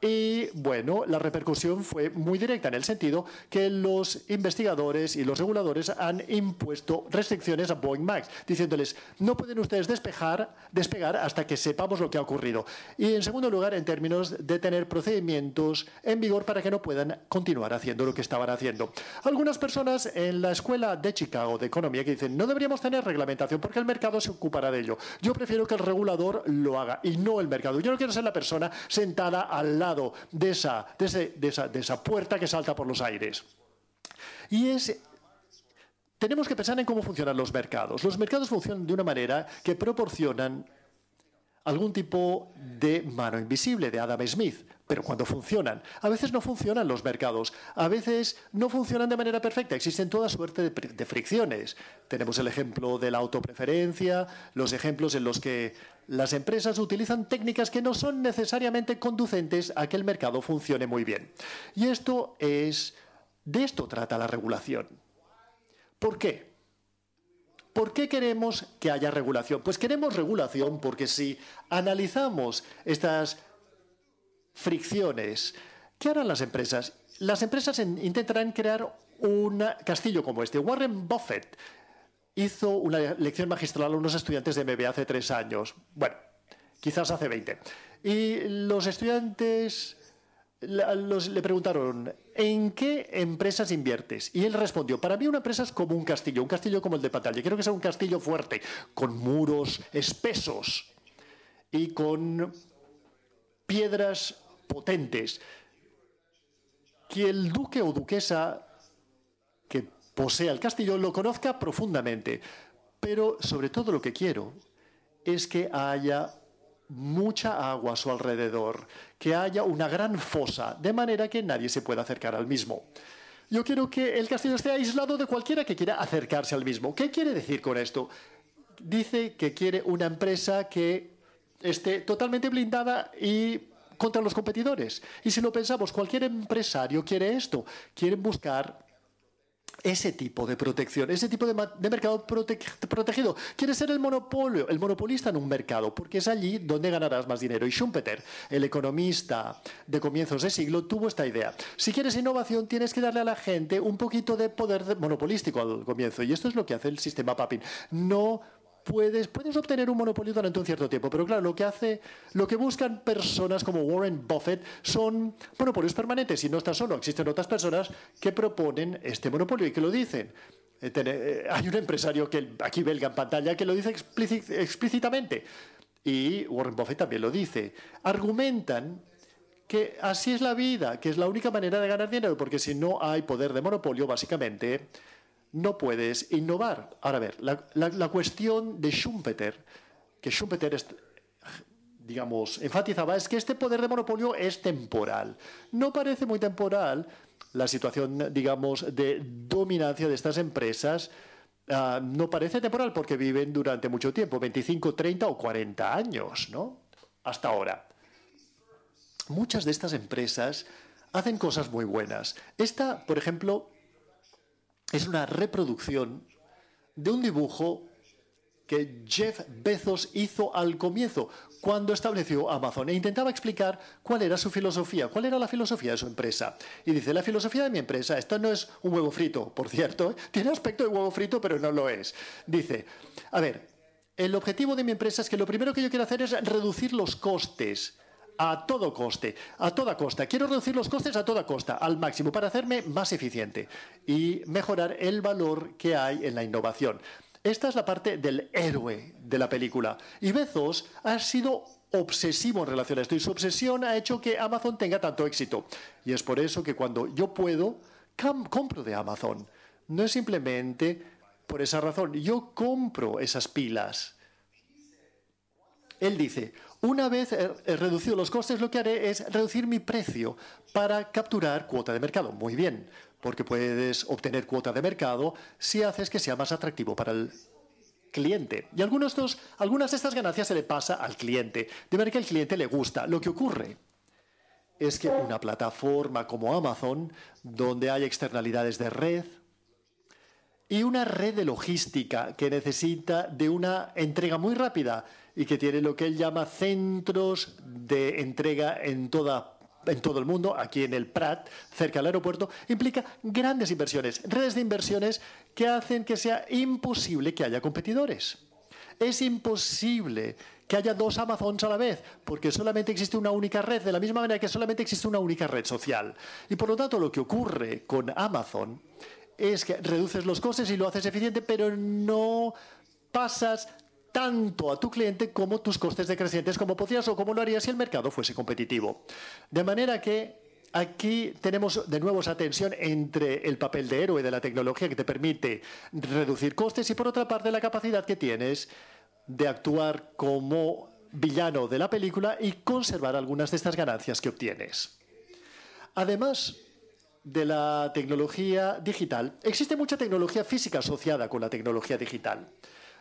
Y bueno, la repercusión fue muy directa en el sentido que los investigadores y los reguladores han impuesto restricciones a Boeing Max, diciéndoles, no pueden ustedes despejar, despegar hasta que sepamos lo que ha ocurrido. Y en segundo lugar, en términos de tener procedimientos en vigor para que no puedan continuar haciendo lo que estaban haciendo. Algunas personas en la escuela de Chicago de economía que dicen, no deberíamos tener reglamentación porque el mercado se ocupa de ello. Yo prefiero que el regulador lo haga y no el mercado. Yo no quiero ser la persona sentada al lado de esa, de esa, de esa puerta que salta por los aires. Y es tenemos que pensar en cómo funcionan los mercados. Los mercados funcionan de una manera que proporcionan algún tipo de mano invisible de Adam Smith pero cuando funcionan. A veces no funcionan los mercados, a veces no funcionan de manera perfecta, existen toda suerte de, fricciones. Tenemos el ejemplo de la autopreferencia, los ejemplos en los que las empresas utilizan técnicas que no son necesariamente conducentes a que el mercado funcione muy bien. Y esto es... De esto trata la regulación. ¿Por qué? ¿Por qué queremos que haya regulación? Pues queremos regulación porque si analizamos estas fricciones. ¿Qué harán las empresas? Las empresas intentarán crear un castillo como este. Warren Buffett hizo una lección magistral a unos estudiantes de MBA hace tres años. Bueno, quizás hace 20. Y los estudiantes le preguntaron, ¿en qué empresas inviertes? Y él respondió, para mí una empresa es como un castillo, un castillo como el de pantalla. Quiero que sea un castillo fuerte, con muros espesos y con piedras potentes, que el duque o duquesa que posea el castillo lo conozca profundamente. Pero sobre todo lo que quiero es que haya mucha agua a su alrededor, que haya una gran fosa, de manera que nadie se pueda acercar al mismo. Yo quiero que el castillo esté aislado de cualquiera que quiera acercarse al mismo. ¿Qué quiere decir con esto? Dice que quiere una empresa que esté totalmente blindada y contra los competidores. Y si lo pensamos, cualquier empresario quiere esto, quiere buscar ese tipo de protección, ese tipo de, mercado protegido. Quiere ser el monopolio, el monopolista en un mercado, porque es allí donde ganarás más dinero. Y Schumpeter, el economista de comienzos de siglo, tuvo esta idea. Si quieres innovación, tienes que darle a la gente un poquito de poder monopolístico al comienzo. Y esto es lo que hace el sistema Papin. No puedes, obtener un monopolio durante un cierto tiempo, pero claro, lo que hace, lo que buscan personas como Warren Buffett son monopolios permanentes y no estás solo, existen otras personas que proponen este monopolio y que lo dicen. Eh, eh, hay un empresario que aquí belga en pantalla que lo dice explícitamente y Warren Buffett también lo dice. Argumentan que así es la vida, que es la única manera de ganar dinero, porque si no hay poder de monopolio, básicamente no puedes innovar. Ahora a ver, la, la, cuestión de Schumpeter, que Schumpeter digamos, enfatizaba es que este poder de monopolio es temporal. No parece muy temporal la situación, digamos, de dominancia de estas empresas. Ah, no parece temporal porque viven durante mucho tiempo, 25, 30 o 40 años, ¿no? Hasta ahora. Muchas de estas empresas hacen cosas muy buenas. Esta, por ejemplo, es una reproducción de un dibujo que Jeff Bezos hizo al comienzo, cuando estableció Amazon, e intentaba explicar cuál era su filosofía, cuál era la filosofía de su empresa. Y dice, la filosofía de mi empresa, esto no es un huevo frito, por cierto, ¿eh? tiene aspecto de huevo frito, pero no lo es. Dice, a ver, el objetivo de mi empresa es que lo primero que yo quiero hacer es reducir los costes a todo coste, a toda costa. Quiero reducir los costes a toda costa, al máximo, para hacerme más eficiente y mejorar el valor que hay en la innovación. Esta es la parte del héroe de la película. Y Bezos ha sido obsesivo en relación a esto y su obsesión ha hecho que Amazon tenga tanto éxito. Y es por eso que cuando yo puedo, compro de Amazon. No es simplemente por esa razón. Yo compro esas pilas. Él dice, una vez he eh, eh, reducido los costes, lo que haré es reducir mi precio para capturar cuota de mercado. Muy bien, porque puedes obtener cuota de mercado si haces que sea más atractivo para el cliente. Y algunas de estas ganancias se le pasa al cliente, de manera que al cliente le gusta. Lo que ocurre es que una plataforma como Amazon, donde hay externalidades de red, y una red de logística que necesita de una entrega muy rápida, y que tiene lo que él llama centros de entrega en toda en todo el mundo, aquí en el Prat, cerca del aeropuerto, implica grandes inversiones, redes de inversiones que hacen que sea imposible que haya competidores. Es imposible que haya dos Amazons a la vez, porque solamente existe una única red, de la misma manera que solamente existe una única red social. Y por lo tanto, lo que ocurre con Amazon es que reduces los costes y lo haces eficiente, pero no pasas tanto a tu cliente como tus costes decrecientes, como podrías o como lo harías si el mercado fuese competitivo. De manera que aquí tenemos de nuevo esa tensión entre el papel de héroe de la tecnología que te permite reducir costes y por otra parte la capacidad que tienes de actuar como villano de la película y conservar algunas de estas ganancias que obtienes. Además de la tecnología digital, existe mucha tecnología física asociada con la tecnología digital.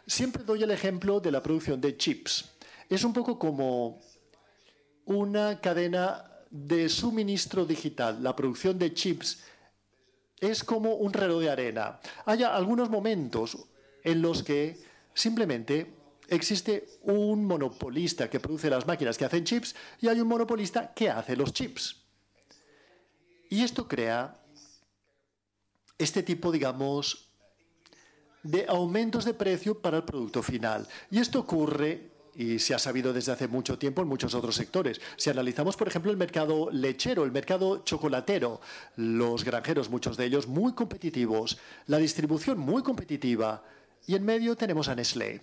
Siempre doy el ejemplo de la producción de chips. Es un poco como una cadena de suministro digital. La producción de chips es como un reloj de arena. Hay algunos momentos en los que simplemente existe un monopolista que produce las máquinas que hacen chips y hay un monopolista que hace los chips. Y esto crea este tipo, digamos, de aumentos de precio para el producto final. Y esto ocurre y se ha sabido desde hace mucho tiempo en muchos otros sectores. Si analizamos, por ejemplo, el mercado lechero, el mercado chocolatero, los granjeros, muchos de ellos muy competitivos, la distribución muy competitiva, y en medio tenemos a Nestlé.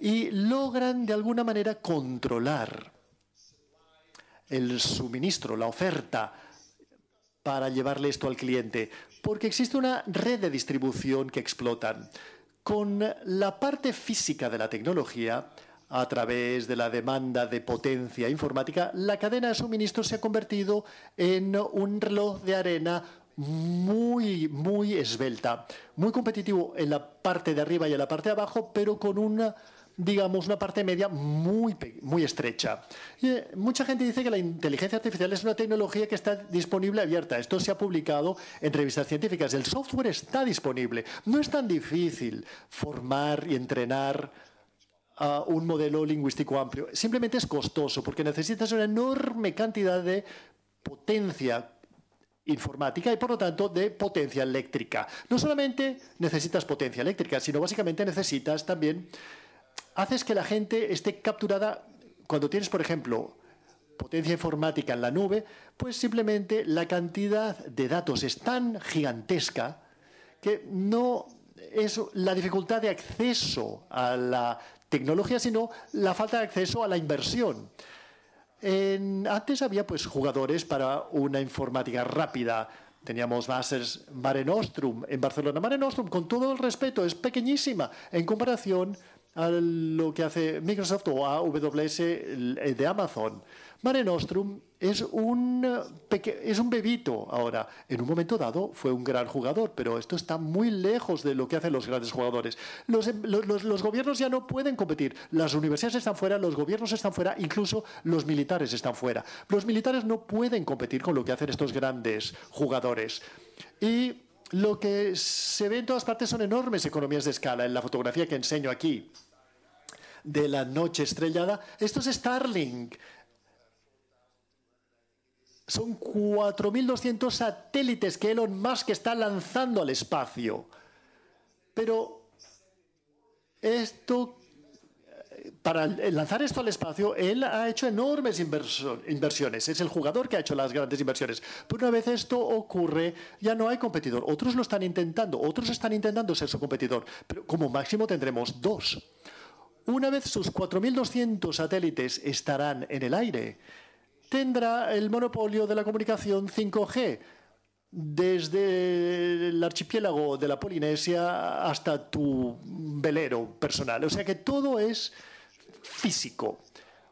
Y logran de alguna manera controlar el suministro, la oferta, para llevarle esto al cliente porque existe una red de distribución que explotan. Con la parte física de la tecnología, a través de la demanda de potencia informática, la cadena de suministro se ha convertido en un reloj de arena muy, muy esbelta, muy competitivo en la parte de arriba y en la parte de abajo, pero con una digamos, una parte media muy, muy estrecha. Eh, mucha gente dice que la inteligencia artificial es una tecnología que está disponible abierta. Esto se ha publicado en revistas científicas. El software está disponible. No es tan difícil formar y entrenar a un modelo lingüístico amplio. Simplemente es costoso porque necesitas una enorme cantidad de potencia informática y por lo tanto de potencia eléctrica. No solamente necesitas potencia eléctrica, sino básicamente necesitas también haces que la gente esté capturada cuando tienes, por ejemplo, potencia informática en la nube, pues simplemente la cantidad de datos es tan gigantesca que no es la dificultad de acceso a la tecnología, sino la falta de acceso a la inversión. antes había pues jugadores para una informática rápida. Teníamos bases Mare Nostrum en Barcelona. Mare Nostrum, con todo el respeto, es pequeñísima en comparación a lo que hace Microsoft o AWS de Amazon. Mare Nostrum es un, es un bebito ahora. En un momento dado fue un gran jugador, pero esto está muy lejos de lo que hacen los grandes jugadores. Em, los, los gobiernos ya no pueden competir. Las universidades están fuera, los gobiernos están fuera, incluso los militares están fuera. Los militares no pueden competir con lo que hacen estos grandes jugadores. Y lo que se ve en todas partes son enormes economías de escala en la fotografía que enseño aquí de la noche estrellada. Esto es Starlink. Son 4.200 satélites que Elon Musk está lanzando al espacio. Pero esto, para lanzar esto al espacio, él ha hecho enormes inversiones. Es el jugador que ha hecho las grandes inversiones. Pero una vez esto ocurre, ya no hay competidor. Otros lo están intentando, otros están intentando ser su competidor. Pero como máximo tendremos dos. Una vez sus 4.200 satélites estarán en el aire, tendrá el monopolio de la comunicación 5G desde el archipiélago de la Polinesia hasta tu velero personal. O sea que todo es físico,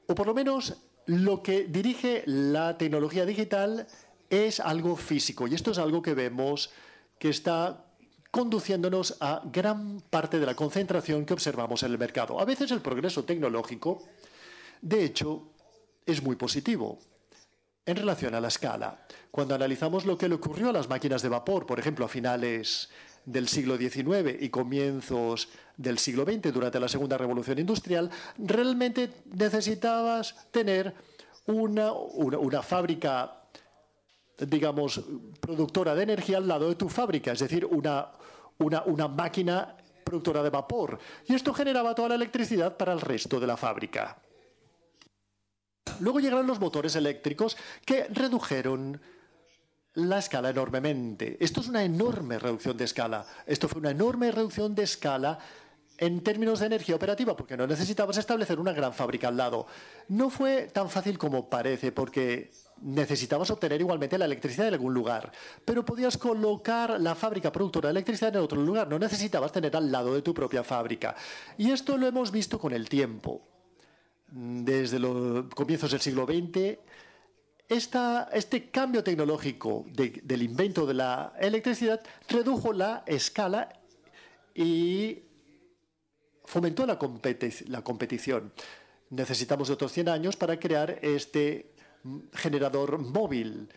o por lo menos lo que dirige la tecnología digital es algo físico, y esto es algo que vemos que está conduciéndonos a gran parte de la concentración que observamos en el mercado. A veces el progreso tecnológico, de hecho, es muy positivo en relación a la escala. Cuando analizamos lo que le ocurrió a las máquinas de vapor, por ejemplo, a finales del siglo XIX y comienzos del siglo XX, durante la Segunda Revolución Industrial, realmente necesitabas tener una, fábrica digamos, productora de energía al lado de tu fábrica, es decir, una, una, máquina productora de vapor. Y esto generaba toda la electricidad para el resto de la fábrica. Luego llegaron los motores eléctricos que redujeron la escala enormemente. Esto es una enorme reducción de escala. Esto fue una enorme reducción de escala en términos de energía operativa, porque no necesitabas establecer una gran fábrica al lado. No fue tan fácil como parece, porque necesitabas obtener igualmente la electricidad en algún lugar, pero podías colocar la fábrica productora de electricidad en otro lugar, no necesitabas tener al lado de tu propia fábrica. Y esto lo hemos visto con el tiempo. Desde los comienzos del siglo XX, este cambio tecnológico del invento de la electricidad redujo la escala y fomentó la, la competición. Necesitamos otros 100 años para crear este generador móvil,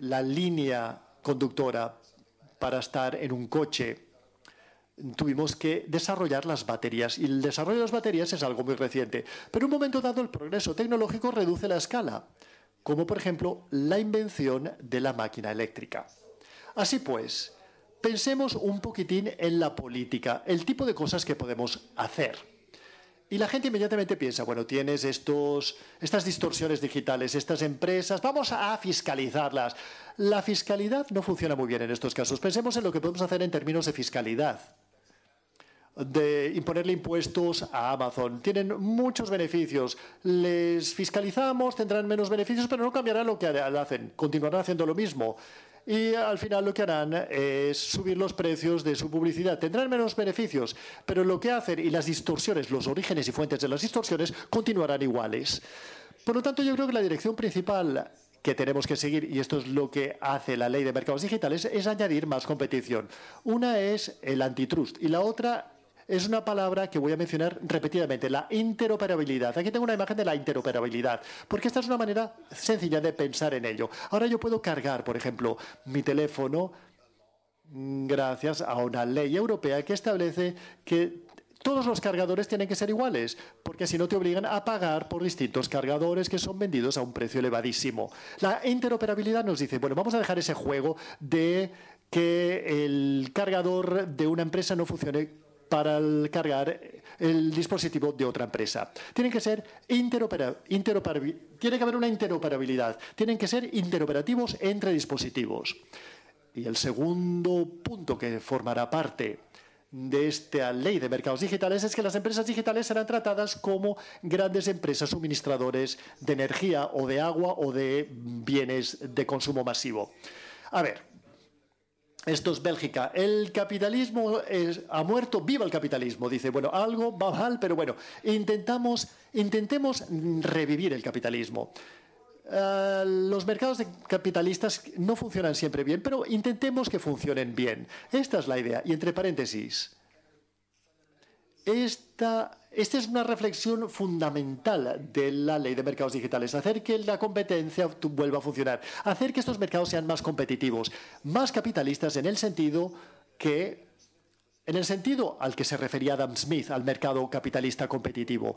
la línea conductora para estar en un coche. Tuvimos que desarrollar las baterías y el desarrollo de las baterías es algo muy reciente. Pero en un momento dado el progreso tecnológico reduce la escala, como por ejemplo la invención de la máquina eléctrica. Así pues, pensemos un poquitín en la política, el tipo de cosas que podemos hacer. Y la gente inmediatamente piensa, bueno, tienes estos, estas distorsiones digitales, estas empresas, vamos a fiscalizarlas. La fiscalidad no funciona muy bien en estos casos. Pensemos en lo que podemos hacer en términos de fiscalidad de imponerle impuestos a Amazon. Tienen muchos beneficios. Les fiscalizamos, tendrán menos beneficios, pero no cambiará lo que hacen. Continuarán haciendo lo mismo y al final lo que harán es subir los precios de su publicidad. Tendrán menos beneficios, pero lo que hacen y las distorsiones, los orígenes y fuentes de las distorsiones continuarán iguales. Por lo tanto, yo creo que la dirección principal que tenemos que seguir, y esto es lo que hace la ley de mercados digitales, es añadir más competición. Una es el antitrust y la otra es una palabra que voy a mencionar repetidamente, la interoperabilidad. Aquí tengo una imagen de la interoperabilidad, porque esta es una manera sencilla de pensar en ello. Ahora yo puedo cargar, por ejemplo, mi teléfono mm, gracias a una ley europea que establece que todos los cargadores tienen que ser iguales, porque si no te obligan a pagar por distintos cargadores que son vendidos a un precio elevadísimo. La interoperabilidad nos dice, bueno, vamos a dejar ese juego de que el cargador de una empresa no funcione para cargar eh, el dispositivo de otra empresa. Tienen que ser tiene que haber una interoperabilidad, tienen que ser interoperativos entre dispositivos. Y el segundo punto que formará parte de esta ley de mercados digitales es que las empresas digitales serán tratadas como grandes empresas suministradores de energía o de agua o de bienes de consumo masivo. A ver, esto es Bélgica. El capitalismo ha muerto, viva el capitalismo. Dice, bueno, algo va mal, pero bueno, intentamos, intentemos revivir el capitalismo. Eh, los mercados capitalistas no funcionan siempre bien, pero intentemos que funcionen bien. Esta es la idea. Y entre paréntesis, esta esta es una reflexión fundamental de la ley de mercados digitales, hacer que la competencia vuelva a funcionar, hacer que estos mercados sean más competitivos, más capitalistas en el sentido que en el sentido al que se refería Adam Smith, al mercado capitalista competitivo.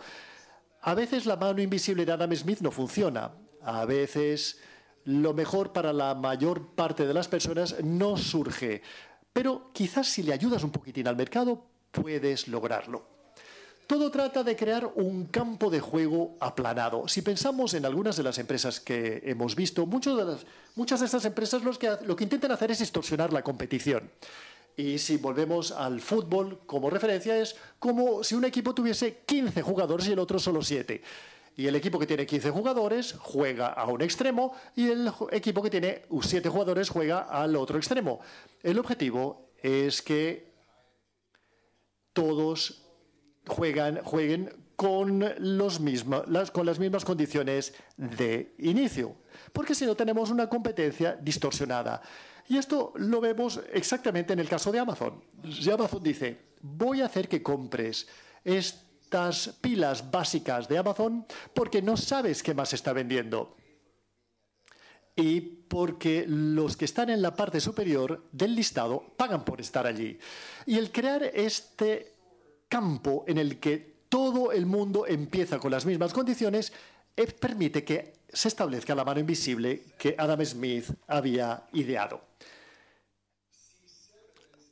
A veces la mano invisible de Adam Smith no funciona, a veces lo mejor para la mayor parte de las personas no surge, pero quizás si le ayudas un poquitín al mercado puedes lograrlo. Todo trata de crear un campo de juego aplanado. Si pensamos en algunas de las empresas que hemos visto, muchas de estas empresas que, lo que intentan hacer es distorsionar la competición. Y si volvemos al fútbol como referencia, es como si un equipo tuviese 15 jugadores y el otro solo 7. Y el equipo que tiene 15 jugadores juega a un extremo y el equipo que tiene 7 jugadores juega al otro extremo. El objetivo es que todos juegan, jueguen con, los mismos, las, con las mismas condiciones de inicio, porque si no tenemos una competencia distorsionada. Y esto lo vemos exactamente en el caso de Amazon. Si Amazon dice, voy a hacer que compres estas pilas básicas de Amazon porque no sabes qué más está vendiendo. Y porque los que están en la parte superior del listado pagan por estar allí. Y el crear este campo en el que todo el mundo empieza con las mismas condiciones, eh, permite que se establezca la mano invisible que Adam Smith había ideado.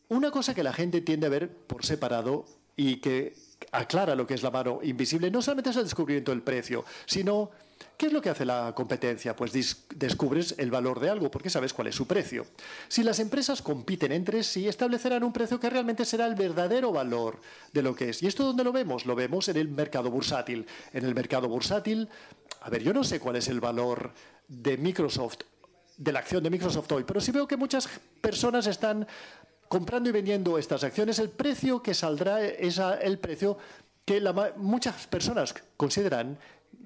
Una cosa que la gente tiende a ver por separado y que aclara lo que es la mano invisible, no solamente es el descubrimiento del precio, sino ¿Qué es lo que hace la competencia? Pues descubres el valor de algo porque sabes cuál es su precio. Si las empresas compiten entre sí, establecerán un precio que realmente será el verdadero valor de lo que es. ¿Y esto dónde lo vemos? Lo vemos en el mercado bursátil. En el mercado bursátil, a ver, yo no sé cuál es el valor de Microsoft, de la acción de Microsoft hoy, pero sí veo que muchas personas están comprando y vendiendo estas acciones. El precio que saldrá es el precio que muchas personas consideran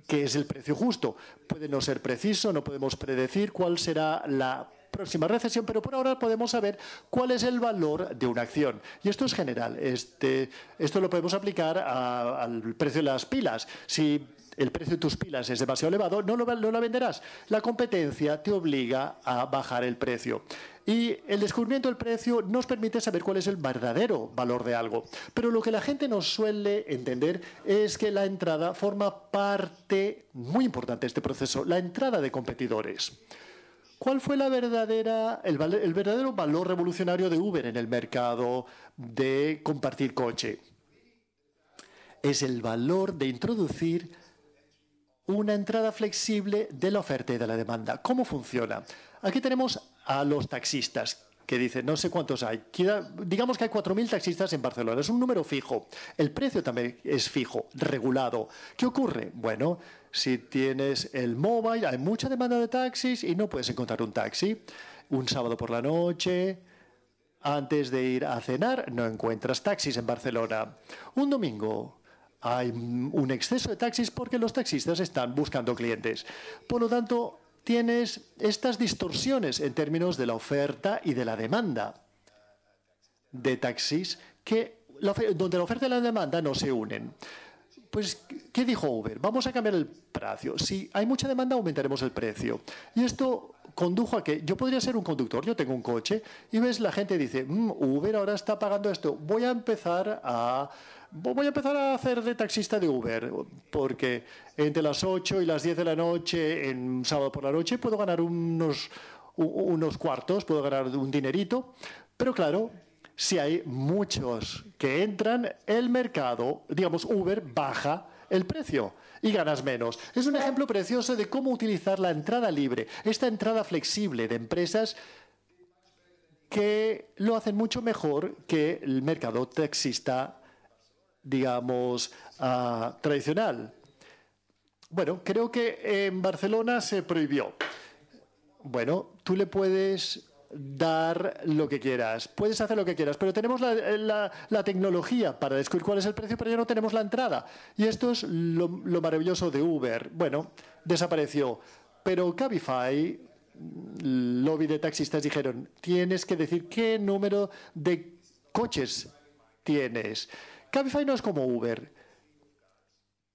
¿Qué es el precio justo? Puede no ser preciso, no podemos predecir cuál será la próxima recesión, pero por ahora podemos saber cuál es el valor de una acción. Y esto es general. Este, esto lo podemos aplicar al precio de las pilas. Si el precio de tus pilas es demasiado elevado, no, lo, la venderás. La competencia te obliga a bajar el precio. Y el descubrimiento del precio nos permite saber cuál es el verdadero valor de algo. Pero lo que la gente no suele entender es que la entrada forma parte muy importante de este proceso, la entrada de competidores. ¿Cuál fue la verdadera, el verdadero valor revolucionario de Uber en el mercado de compartir coche? Es el valor de introducir una entrada flexible de la oferta y de la demanda. ¿Cómo funciona? Aquí tenemos a los taxistas que dicen, no sé cuántos hay. Digamos que hay 4.000 taxistas en Barcelona. Es un número fijo. El precio también es fijo, regulado. ¿Qué ocurre? Bueno, si tienes el móvil hay mucha demanda de taxis y no puedes encontrar un taxi. Un sábado por la noche, antes de ir a cenar, no encuentras taxis en Barcelona. Un domingo, hay un exceso de taxis porque los taxistas están buscando clientes. Por lo tanto, tienes estas distorsiones en términos de la oferta y de la demanda de taxis donde la oferta y la demanda no se unen. Pues, ¿qué dijo Uber? Vamos a cambiar el precio. Si hay mucha demanda, aumentaremos el precio. Y esto condujo a que yo podría ser un conductor, yo tengo un coche, y ves, la gente dice, mm, Uber ahora está pagando esto, voy a empezar a voy a empezar a hacer de taxista de Uber, porque entre las 8 y las 10 de la noche, en sábado por la noche, puedo ganar unos, unos cuartos, puedo ganar un dinerito, pero claro, si hay muchos que entran, el mercado, digamos, Uber baja el precio y ganas menos. Es un ejemplo precioso de cómo utilizar la entrada libre, esta entrada flexible de empresas que lo hacen mucho mejor que el mercado taxista digamos, ah, tradicional. Bueno, creo que en Barcelona se prohibió. Bueno, tú le puedes dar lo que quieras, puedes hacer lo que quieras, pero tenemos la, tecnología para descubrir cuál es el precio, pero ya no tenemos la entrada. Y esto es lo, lo maravilloso de Uber. Bueno, desapareció, pero Cabify mm, lobby de taxistas dijeron, tienes que decir qué número de coches tienes. Cabify no es como Uber.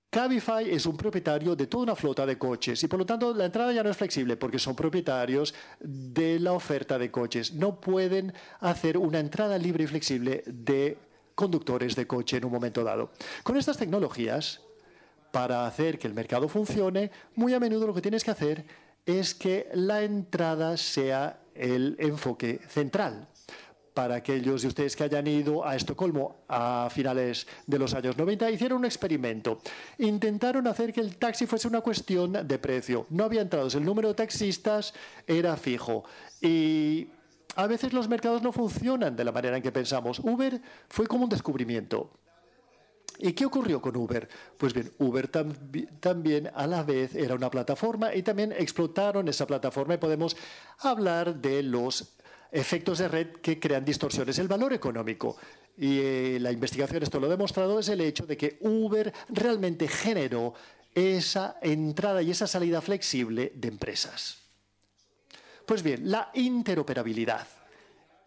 Cabify es un propietario de toda una flota de coches y por lo tanto la entrada ya no es flexible porque son propietarios de la oferta de coches. No pueden hacer una entrada libre y flexible de conductores de coche en un momento dado. Con estas tecnologías, para hacer que el mercado funcione, muy a menudo lo que tienes que hacer es que la entrada sea el enfoque central para aquellos de ustedes que hayan ido a Estocolmo a finales de los años 90, hicieron un experimento. Intentaron hacer que el taxi fuese una cuestión de precio. No había entrados, el número de taxistas era fijo. Y a veces los mercados no funcionan de la manera en que pensamos. Uber fue como un descubrimiento. ¿Y qué ocurrió con Uber? Pues bien, Uber también a la vez era una plataforma y también explotaron esa plataforma y podemos hablar de los efectos de red que crean distorsiones. El valor económico, y eh, la investigación esto lo ha demostrado, es el hecho de que Uber realmente generó esa entrada y esa salida flexible de empresas. Pues bien, la interoperabilidad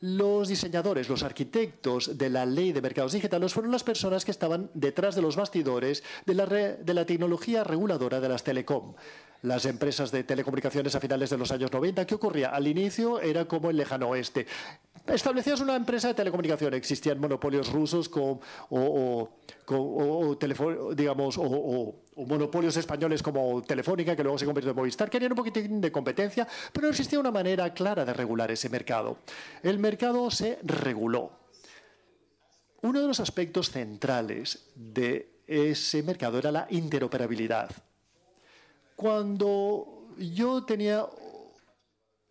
los diseñadores, los arquitectos de la ley de mercados digitales fueron las personas que estaban detrás de los bastidores de la, tecnología reguladora de las telecom las empresas de telecomunicaciones a finales de los años 90. ¿Qué ocurría? Al inicio era como el lejano oeste establecías una empresa de telecomunicación, existían monopolios rusos o, digamos, o, monopolios españoles como Telefónica, que luego se convirtió en Movistar, querían un poquitín de competencia, pero no existía una manera clara de regular ese mercado. El mercado se reguló. Uno de los aspectos centrales de ese mercado era la interoperabilidad. Cuando yo tenía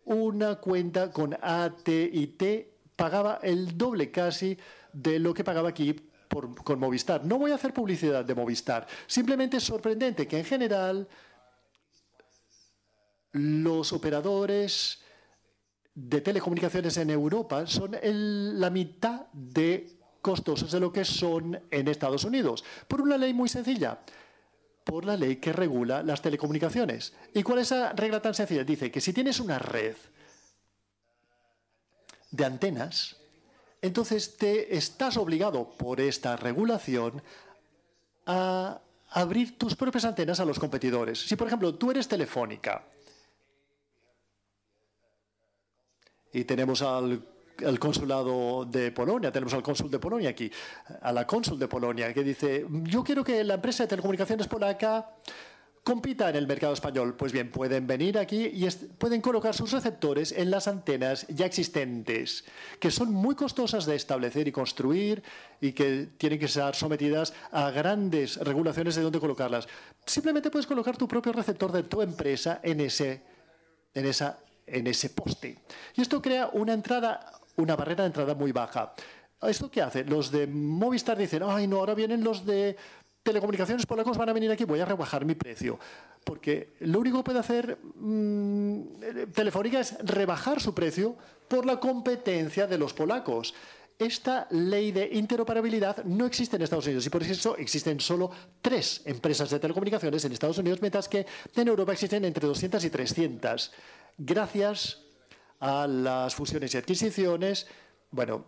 una cuenta con AT&T pagaba el doble casi de lo que pagaba aquí por, con Movistar. No voy a hacer publicidad de Movistar. Simplemente es sorprendente que en general los operadores de telecomunicaciones en Europa son la mitad de costosos de lo que son en Estados Unidos, por una ley muy sencilla, por la ley que regula las telecomunicaciones. ¿Y cuál es esa regla tan sencilla? Dice que si tienes una red de antenas, entonces te estás obligado por esta regulación a abrir tus propias antenas a los competidores. Si, por ejemplo, tú eres telefónica y tenemos al consulado de Polonia, tenemos al cónsul de Polonia aquí, a la cónsul de Polonia, que dice, yo quiero que la empresa de telecomunicaciones polaca compita en el mercado español? Pues bien, pueden venir aquí y pueden colocar sus receptores en las antenas ya existentes, que son muy costosas de establecer y construir y que tienen que ser sometidas a grandes regulaciones de dónde colocarlas. Simplemente puedes colocar tu propio receptor de tu empresa en ese, en en ese poste. Y esto crea una entrada, una barrera de entrada muy baja. ¿Esto qué hace? Los de Movistar dicen, ay, no, ahora vienen los de telecomunicaciones polacos van a venir aquí, voy a rebajar mi precio. Porque lo único que puede hacer mm, Telefónica es rebajar su precio por la competencia de los polacos. Esta ley de interoperabilidad no existe en Estados Unidos y por eso existen solo tres empresas de telecomunicaciones en Estados Unidos, mientras que en Europa existen entre 200 y 300. Gracias a las fusiones y adquisiciones, bueno,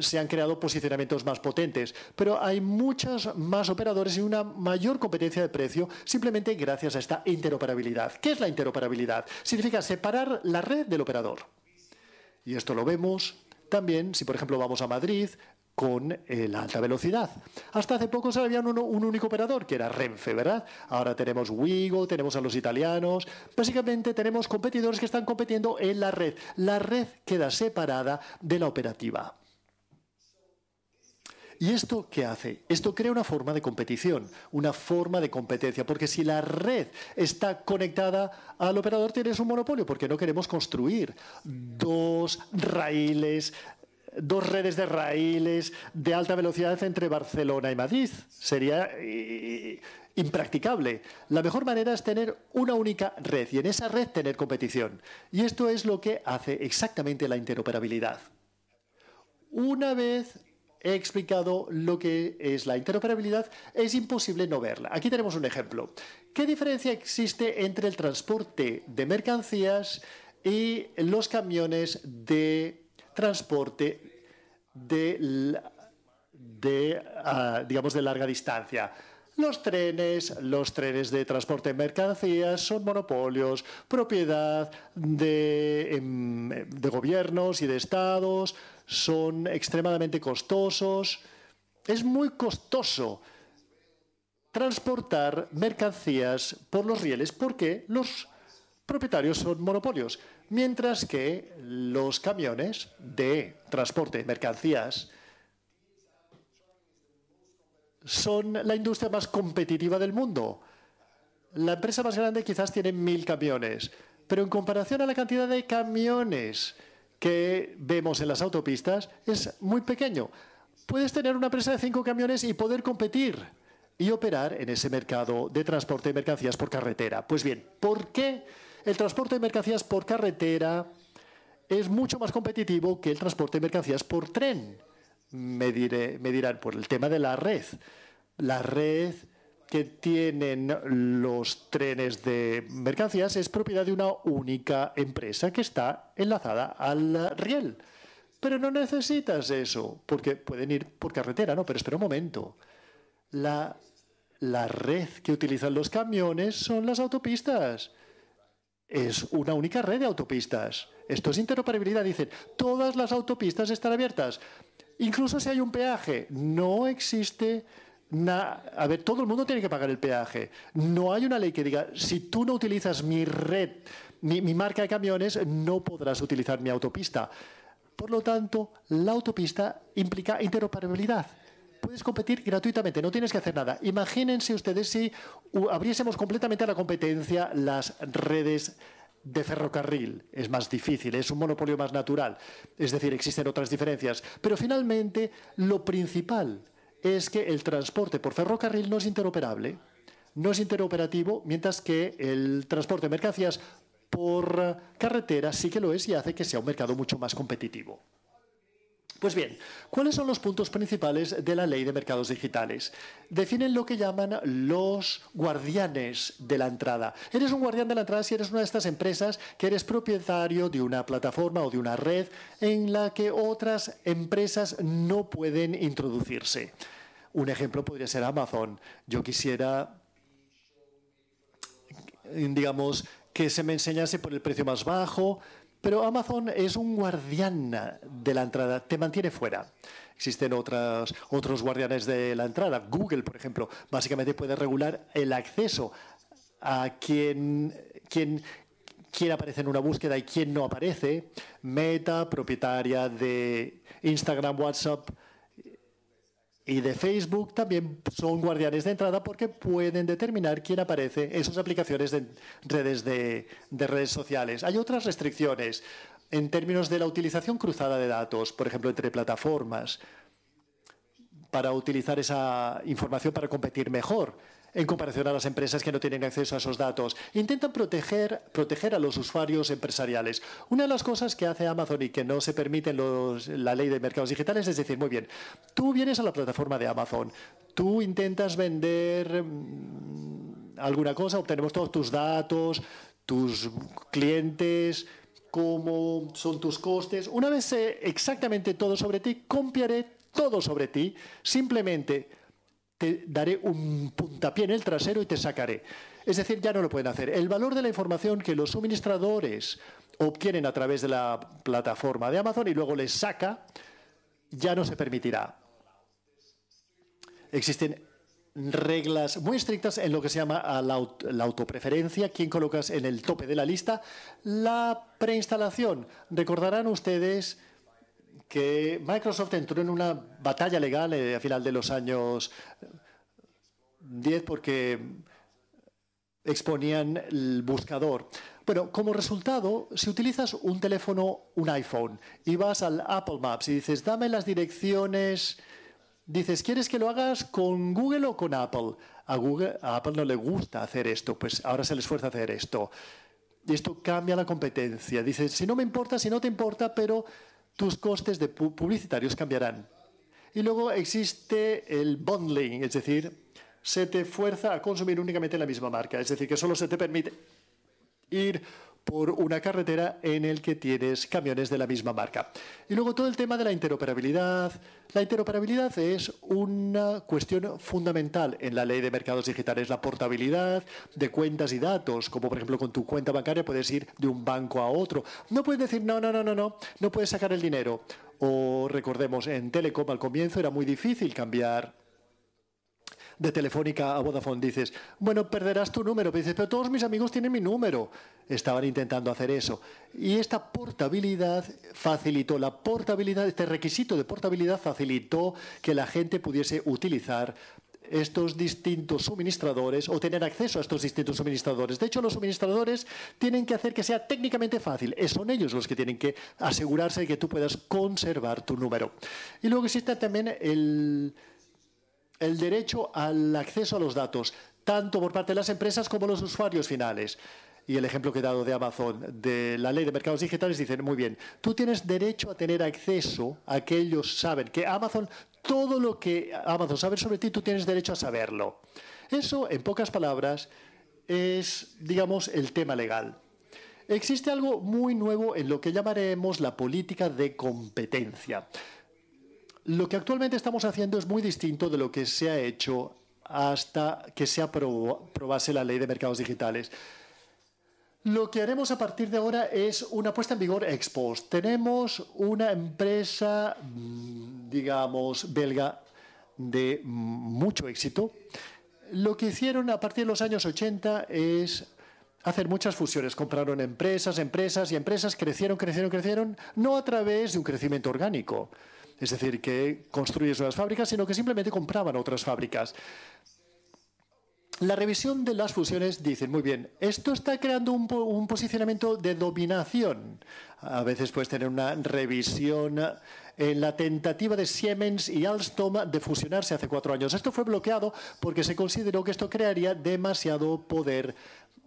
se han creado posicionamientos más potentes, pero hay muchos más operadores y una mayor competencia de precio simplemente gracias a esta interoperabilidad. ¿Qué es la interoperabilidad? Significa separar la red del operador. Y esto lo vemos también si, por ejemplo, vamos a Madrid con eh, la alta velocidad. Hasta hace poco solo había un, único operador, que era Renfe, ¿verdad? Ahora tenemos Wigo, tenemos a los italianos. Básicamente tenemos competidores que están compitiendo en la red. La red queda separada de la operativa. ¿Y esto qué hace? Esto crea una forma de competición, una forma de competencia, porque si la red está conectada al operador tienes un monopolio, porque no queremos construir dos raíles dos redes de raíles de alta velocidad entre Barcelona y Madrid. Sería eh, impracticable. La mejor manera es tener una única red y en esa red tener competición. Y esto es lo que hace exactamente la interoperabilidad. Una vez he explicado lo que es la interoperabilidad, es imposible no verla. Aquí tenemos un ejemplo. ¿Qué diferencia existe entre el transporte de mercancías y los camiones de transporte de, ah, digamos, de larga distancia? Los trenes, los trenes de transporte de mercancías son monopolios, propiedad de em, gobiernos y de estados, son extremadamente costosos. Es muy costoso transportar mercancías por los rieles porque los propietarios son monopolios, mientras que los camiones de transporte de mercancías son la industria más competitiva del mundo. La empresa más grande quizás tiene mil camiones, pero en comparación a la cantidad de camiones que vemos en las autopistas es muy pequeño. Puedes tener una empresa de cinco camiones y poder competir y operar en ese mercado de transporte de mercancías por carretera. Pues bien, ¿por qué el transporte de mercancías por carretera es mucho más competitivo que el transporte de mercancías por tren? Me, diré, dirán, por el tema de la red. La red que tienen los trenes de mercancías es propiedad de una única empresa que está enlazada al riel. Pero no necesitas eso, porque pueden ir por carretera, ¿no? Pero espera un momento. La, la red que utilizan los camiones son las autopistas es una única red de autopistas. Esto es interoperabilidad. Dicen, todas las autopistas están abiertas. Incluso si hay un peaje, no existe a ver, todo el mundo tiene que pagar el peaje. No hay una ley que diga, si tú no utilizas mi red, mi, mi marca de camiones, no podrás utilizar mi autopista. Por lo tanto, la autopista implica interoperabilidad. Puedes competir gratuitamente, no tienes que hacer nada. Imagínense ustedes si abriésemos completamente a la competencia las redes de ferrocarril. Es más difícil, es un monopolio más natural. Es decir, existen otras diferencias. Pero finalmente, lo principal es que el transporte por ferrocarril no es interoperable, no es interoperativo, mientras que el transporte de mercancías por carretera sí que lo es y hace que sea un mercado mucho más competitivo. Pues bien, ¿cuáles son los puntos principales de la ley de mercados digitales? Definen lo que llaman los guardianes de la entrada. Eres un guardián de la entrada si eres una de estas empresas que eres propietario de una plataforma o de una red en la que otras empresas no pueden introducirse. Un ejemplo podría ser Amazon. Yo quisiera, digamos, que se me enseñase por el precio más bajo, pero Amazon es un guardián de la entrada, te mantiene fuera. Existen otras, otros guardianes de la entrada. Google, por ejemplo, básicamente puede regular el acceso a quien, quien, quién aparece en una búsqueda y quién no aparece. Meta, propietaria de Instagram, WhatsApp, y de Facebook también son guardianes de entrada porque pueden determinar quién aparece en sus aplicaciones de redes, de redes sociales. Hay otras restricciones en términos de la utilización cruzada de datos, por ejemplo, entre plataformas, para utilizar esa información para competir mejor en comparación a las empresas que no tienen acceso a esos datos. Intentan proteger, proteger a los usuarios empresariales. Una de las cosas que hace Amazon y que no se permite en la ley de mercados digitales es decir, muy bien, tú vienes a la plataforma de Amazon, tú intentas vender mm, alguna cosa, obtenemos todos tus datos, tus clientes, cómo son tus costes. Una vez sé exactamente todo sobre ti, copiaré todo sobre ti. Simplemente te daré un puntapié en el trasero y te sacaré. Es decir, ya no lo pueden hacer. El valor de la información que los suministradores obtienen a través de la plataforma de Amazon y luego les saca, ya no se permitirá. Existen reglas muy estrictas en lo que se llama la, autopreferencia, quién colocas en el tope de la lista, la preinstalación. Recordarán ustedes que Microsoft entró en una batalla legal eh, a final de los años 10 eh, porque exponían el buscador. Bueno, como resultado, si utilizas un teléfono, un iPhone, y vas al Apple Maps y dices, dame las direcciones, dices, ¿quieres que lo hagas con Google o con Apple? A, Google, Apple no le gusta hacer esto, pues ahora se les fuerza hacer esto. Y esto cambia la competencia. Dices, si no me importa, si no te importa, pero tus costes de publicitarios cambiarán. Y luego existe el bundling, es decir, se te fuerza a consumir únicamente la misma marca, es decir, que solo se te permite ir por una carretera en el que tienes camiones de la misma marca. Y luego todo el tema de la interoperabilidad. La interoperabilidad es una cuestión fundamental en la ley de mercados digitales, la portabilidad de cuentas y datos, como por ejemplo con tu cuenta bancaria puedes ir de un banco a otro. No puedes decir, no, no, no, no, no, no puedes sacar el dinero. O recordemos, en Telecom al comienzo era muy difícil cambiar de Telefónica a Vodafone, dices, bueno, perderás tu número, pero pero todos mis amigos tienen mi número. Estaban intentando hacer eso. Y esta portabilidad facilitó, la portabilidad, este requisito de portabilidad facilitó que la gente pudiese utilizar estos distintos suministradores o tener acceso a estos distintos suministradores. De hecho, los suministradores tienen que hacer que sea técnicamente fácil. Son ellos los que tienen que asegurarse de que tú puedas conservar tu número. Y luego existe también el, el derecho al acceso a los datos, tanto por parte de las empresas como los usuarios finales. Y el ejemplo que he dado de Amazon, de la ley de mercados digitales, dicen, muy bien, tú tienes derecho a tener acceso a que ellos saben, que Amazon, todo lo que Amazon sabe sobre ti, tú tienes derecho a saberlo. Eso, en pocas palabras, es, digamos, el tema legal. Existe algo muy nuevo en lo que llamaremos la política de competencia. Lo que actualmente estamos haciendo es muy distinto de lo que se ha hecho hasta que se aprobase la ley de mercados digitales. Lo que haremos a partir de ahora es una puesta en vigor ex post. Tenemos una empresa, mm, digamos, belga de mucho éxito. Lo que hicieron a partir de los años 80 es hacer muchas fusiones. Compraron empresas, empresas y empresas crecieron, crecieron, crecieron, no a través de un crecimiento orgánico, es decir, que construyes nuevas fábricas, sino que simplemente compraban otras fábricas. La revisión de las fusiones dicen, muy bien, esto está creando un, un posicionamiento de dominación. A veces puedes tener una revisión en la tentativa de Siemens y Alstom de fusionarse hace cuatro años. Esto fue bloqueado porque se consideró que esto crearía demasiado poder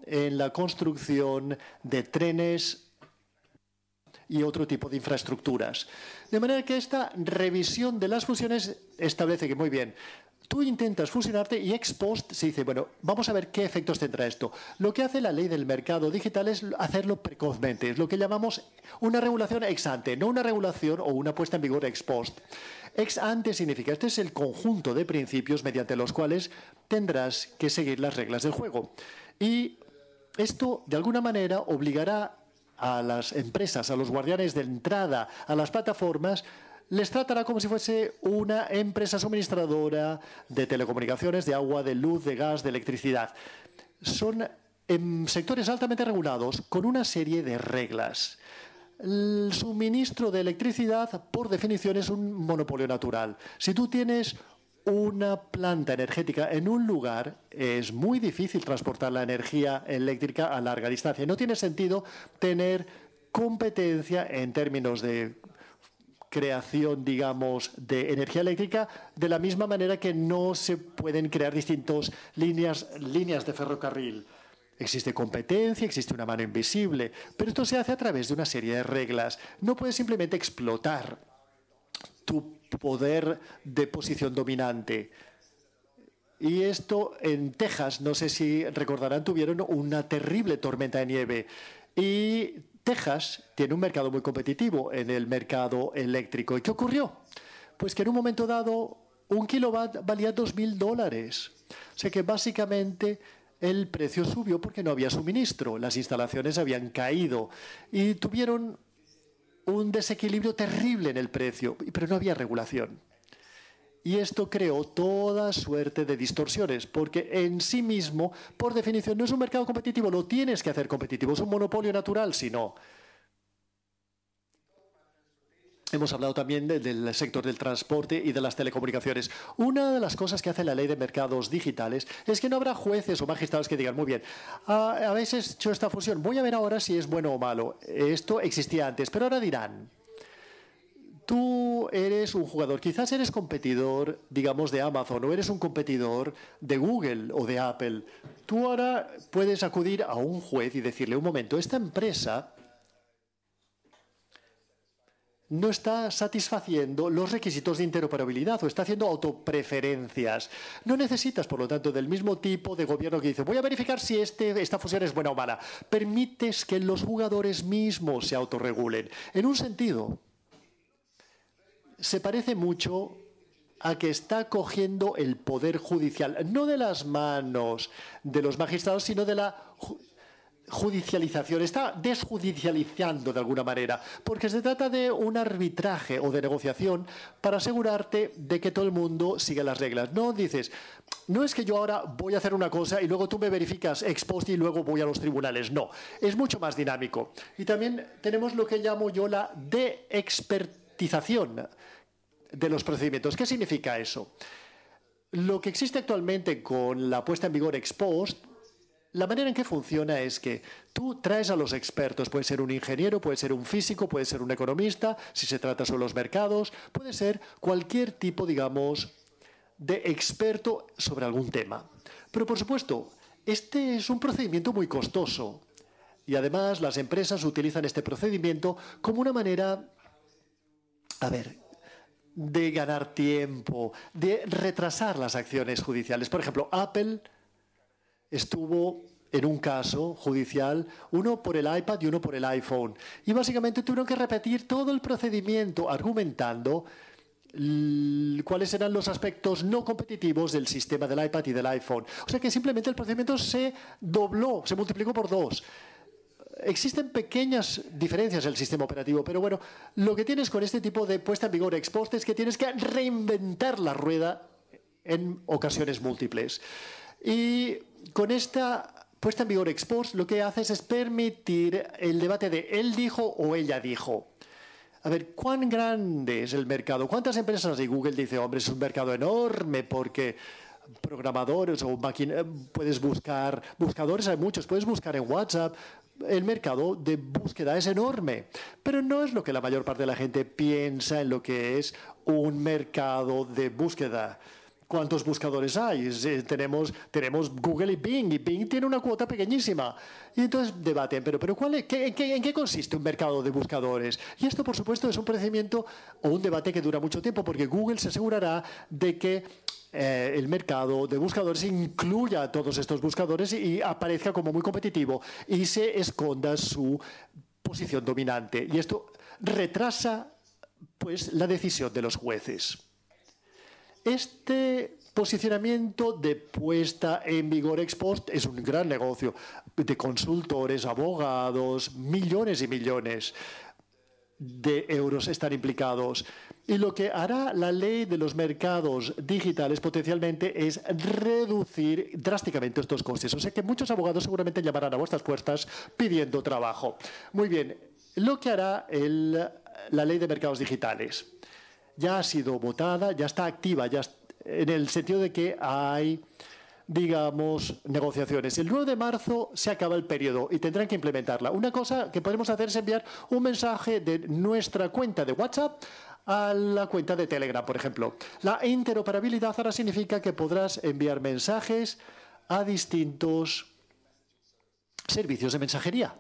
en la construcción de trenes y otro tipo de infraestructuras. De manera que esta revisión de las fusiones establece que, muy bien, tú intentas fusionarte y ex post se dice, bueno, vamos a ver qué efectos tendrá esto. Lo que hace la ley del mercado digital es hacerlo precozmente, es lo que llamamos una regulación ex ante, no una regulación o una puesta en vigor ex post. Ex ante significa, este es el conjunto de principios mediante los cuales tendrás que seguir las reglas del juego. Y esto, de alguna manera, obligará a las empresas, a los guardianes de entrada, a las plataformas, les tratará como si fuese una empresa suministradora de telecomunicaciones, de agua, de luz, de gas, de electricidad. Son en em, sectores altamente regulados con una serie de reglas. El suministro de electricidad, por definición, es un monopolio natural. Si tú tienes una planta energética en un lugar es muy difícil transportar la energía eléctrica a larga distancia. No tiene sentido tener competencia en términos de creación, digamos, de energía eléctrica, de la misma manera que no se pueden crear distintas líneas, líneas de ferrocarril. Existe competencia, existe una mano invisible, pero esto se hace a través de una serie de reglas. No puedes simplemente explotar tu poder de posición dominante. Y esto en Texas, no sé si recordarán, tuvieron una terrible tormenta de nieve. Y Texas tiene un mercado muy competitivo en el mercado eléctrico. ¿Y qué ocurrió? Pues que en un momento dado un kilowatt valía 2.000 dólares. O sea que básicamente el precio subió porque no había suministro, las instalaciones habían caído y tuvieron un desequilibrio terrible en el precio, pero no había regulación. Y esto creó toda suerte de distorsiones, porque en sí mismo, por definición, no es un mercado competitivo, lo tienes que hacer competitivo, es un monopolio natural, si no hemos hablado también del sector del transporte y de las telecomunicaciones. Una de las cosas que hace la ley de mercados digitales es que no habrá jueces o magistrados que digan, muy bien, a veces hecho esta fusión, voy a ver ahora si es bueno o malo. Esto existía antes, pero ahora dirán, tú eres un jugador, quizás eres competidor, digamos, de Amazon o eres un competidor de Google o de Apple. Tú ahora puedes acudir a un juez y decirle, un momento, esta empresa no está satisfaciendo los requisitos de interoperabilidad o está haciendo autopreferencias. No necesitas, por lo tanto, del mismo tipo de gobierno que dice voy a verificar si este, esta fusión es buena o mala. Permites que los jugadores mismos se autorregulen. En un sentido, se parece mucho a que está cogiendo el poder judicial, no de las manos de los magistrados, sino de la judicialización, está desjudicializando de alguna manera, porque se trata de un arbitraje o de negociación para asegurarte de que todo el mundo sigue las reglas. No dices, no es que yo ahora voy a hacer una cosa y luego tú me verificas ex post y luego voy a los tribunales. No, es mucho más dinámico. Y también tenemos lo que llamo yo la de-expertización de los procedimientos. ¿Qué significa eso? Lo que existe actualmente con la puesta en vigor ex post la manera en que funciona es que tú traes a los expertos, puede ser un ingeniero, puede ser un físico, puede ser un economista, si se trata sobre los mercados, puede ser cualquier tipo, digamos, de experto sobre algún tema. Pero por supuesto, este es un procedimiento muy costoso y además las empresas utilizan este procedimiento como una manera, a ver, de ganar tiempo, de retrasar las acciones judiciales. Por ejemplo, Apple estuvo en un caso judicial, uno por el iPad y uno por el iPhone. Y básicamente tuvieron que repetir todo el procedimiento argumentando cuáles eran los aspectos no competitivos del sistema del iPad y del iPhone. O sea que simplemente el procedimiento se dobló, se multiplicó por dos. Existen pequeñas diferencias en el sistema operativo, pero bueno, lo que tienes con este tipo de puesta en vigor ex es que tienes que reinventar la rueda en ocasiones múltiples. Y con esta puesta en vigor Expos, lo que haces es permitir el debate de él dijo o ella dijo. A ver, ¿cuán grande es el mercado? ¿Cuántas empresas? Y Google dice, hombre, es un mercado enorme porque programadores o puedes buscar buscadores, hay muchos, puedes buscar en WhatsApp. El mercado de búsqueda es enorme, pero no es lo que la mayor parte de la gente piensa en lo que es un mercado de búsqueda cuántos buscadores hay. Eh, tenemos, tenemos Google y Bing, y Bing tiene una cuota pequeñísima. Y entonces debaten, pero, pero ¿cuál en, qué, consiste un mercado de buscadores? Y esto, por supuesto, es un procedimiento o un debate que dura mucho tiempo, porque Google se asegurará de que eh, el mercado de buscadores incluya a todos estos buscadores y, aparezca como muy competitivo y se esconda su posición dominante. Y esto retrasa pues la decisión de los jueces. Este posicionamiento de puesta en vigor ex post es un gran negocio de consultores, abogados, millones y millones de euros están implicados. Y lo que hará la ley de los mercados digitales potencialmente es reducir drásticamente estos costes. O sea que muchos abogados seguramente llamarán a vuestras puertas pidiendo trabajo. Muy bien, lo que hará la ley de mercados digitales ya ha sido votada, ya está activa, ya en el sentido de que hay, digamos, negociaciones. El 9 de marzo se acaba el periodo y tendrán que implementarla. Una cosa que podemos hacer es enviar un mensaje de nuestra cuenta de WhatsApp a la cuenta de Telegram, por ejemplo. La interoperabilidad ahora significa que podrás enviar mensajes a distintos servicios de mensajería.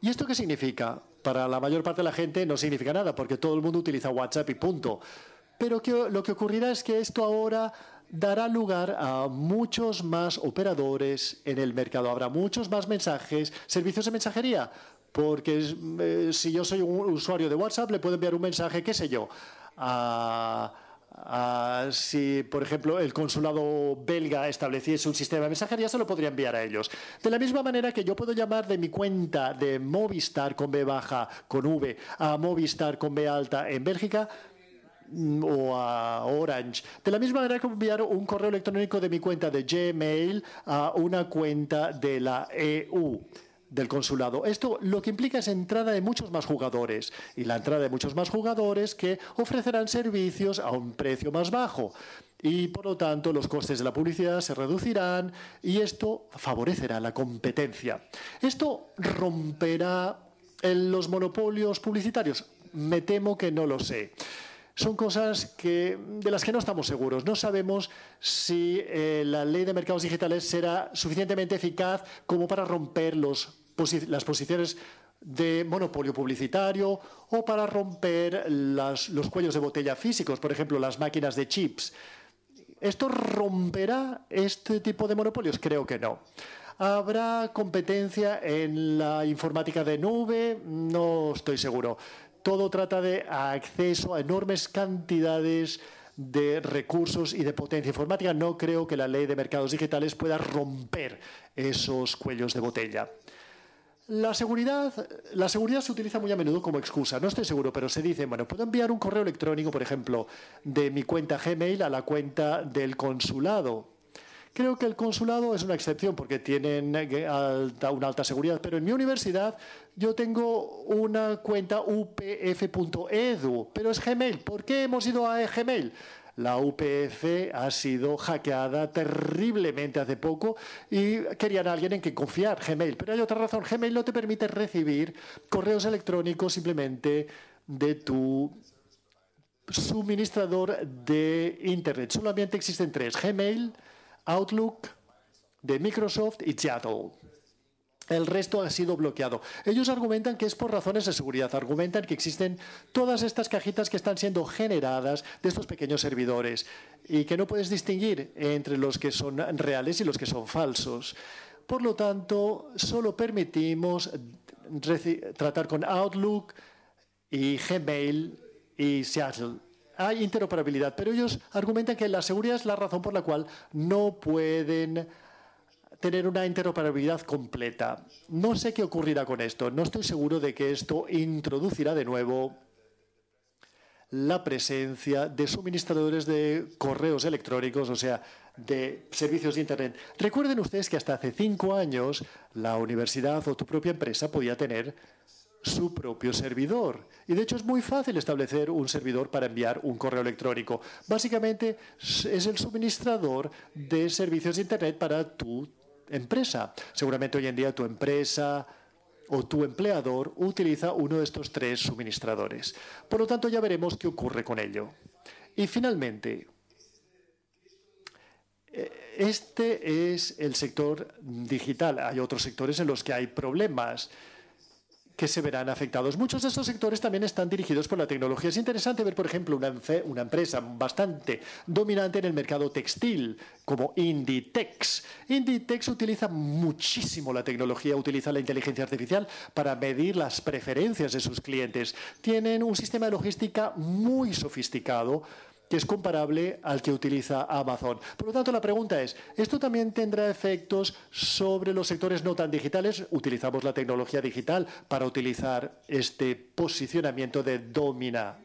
¿Y esto qué significa? para la mayor parte de la gente no significa nada, porque todo el mundo utiliza WhatsApp y punto. Pero lo que ocurrirá es que esto ahora dará lugar a muchos más operadores en el mercado. Habrá muchos más mensajes, servicios de mensajería, porque eh, si yo soy un usuario de WhatsApp, le puedo enviar un mensaje, qué sé yo, a Ah, si, por ejemplo, el consulado belga estableciese un sistema de mensajería, se lo podría enviar a ellos. De la misma manera que yo puedo llamar de mi cuenta de Movistar con B baja, con V, a Movistar con B alta en Bélgica, mm, o a Orange. De la misma manera que enviar un correo electrónico de mi cuenta de Gmail a una cuenta de la EU del consulado. Esto lo que implica es entrada de muchos más jugadores y la entrada de muchos más jugadores que ofrecerán servicios a un precio más bajo y por lo tanto los costes de la publicidad se reducirán y esto favorecerá la competencia. Esto romperá los monopolios publicitarios. Me temo que no lo sé son cosas que, de las que no estamos seguros. No sabemos si eh, la ley de mercados digitales será suficientemente eficaz como para romper los las posiciones de monopolio publicitario o para romper los cuellos de botella físicos, por ejemplo, las máquinas de chips. ¿Esto romperá este tipo de monopolios? Creo que no. ¿Habrá competencia en la informática de nube? No estoy seguro. Todo trata de acceso a enormes cantidades de recursos y de potencia informática. No creo que la ley de mercados digitales pueda romper esos cuellos de botella. La seguridad, la seguridad se utiliza muy a menudo como excusa. No estoy seguro, pero se dice, bueno, puedo enviar un correo electrónico, por ejemplo, de mi cuenta Gmail a la cuenta del consulado. Creo que el consulado es una excepción porque tienen eh, una alta seguridad, pero en mi universidad yo tengo una cuenta upf.edu, pero es Gmail. ¿Por qué hemos ido a Gmail? La UPF ha sido hackeada terriblemente hace poco y querían a alguien en quien confiar, Gmail. Pero hay otra razón, Gmail no te permite recibir correos electrónicos simplemente de tu suministrador de Internet. Solamente existen tres, Gmail, Outlook de Microsoft y Yahoo. El resto ha sido bloqueado. Ellos argumentan que es por razones de seguridad, argumentan que existen todas estas cajitas que están siendo generadas de estos pequeños servidores y que no puedes distinguir entre los que son reales y los que son falsos. Por lo tanto, solo permitimos tratar con Outlook y Gmail y Seattle. Hay interoperabilidad, pero ellos argumentan que la seguridad es la razón por la cual no pueden tener una interoperabilidad completa. No sé qué ocurrirá con esto. No estoy seguro de que esto introducirá de nuevo la presencia de suministradores de correos electrónicos, o sea, de servicios de Internet. Recuerden ustedes que hasta hace cinco años la universidad o tu propia empresa podía tener su propio servidor. Y de hecho es muy fácil establecer un servidor para enviar un correo electrónico. Básicamente es el suministrador de servicios de Internet para tu empresa. Seguramente hoy en día tu empresa o tu empleador utiliza uno de estos tres suministradores. Por lo tanto, ya veremos qué ocurre con ello. Y finalmente, eh, este es el sector digital. Hay otros sectores en los que hay problemas que se verán afectados. Muchos de estos sectores también están dirigidos por la tecnología. Es interesante ver, por ejemplo, una, una empresa bastante dominante en el mercado textil, como Inditex. Inditex utiliza muchísimo la tecnología, utiliza la inteligencia artificial para medir las preferencias de sus clientes. Tienen un sistema de logística muy sofisticado que es comparable al que utiliza Amazon. Por lo tanto, la pregunta es, ¿esto también tendrá efectos sobre los sectores no tan digitales? Utilizamos la tecnología digital para utilizar este posicionamiento de domina,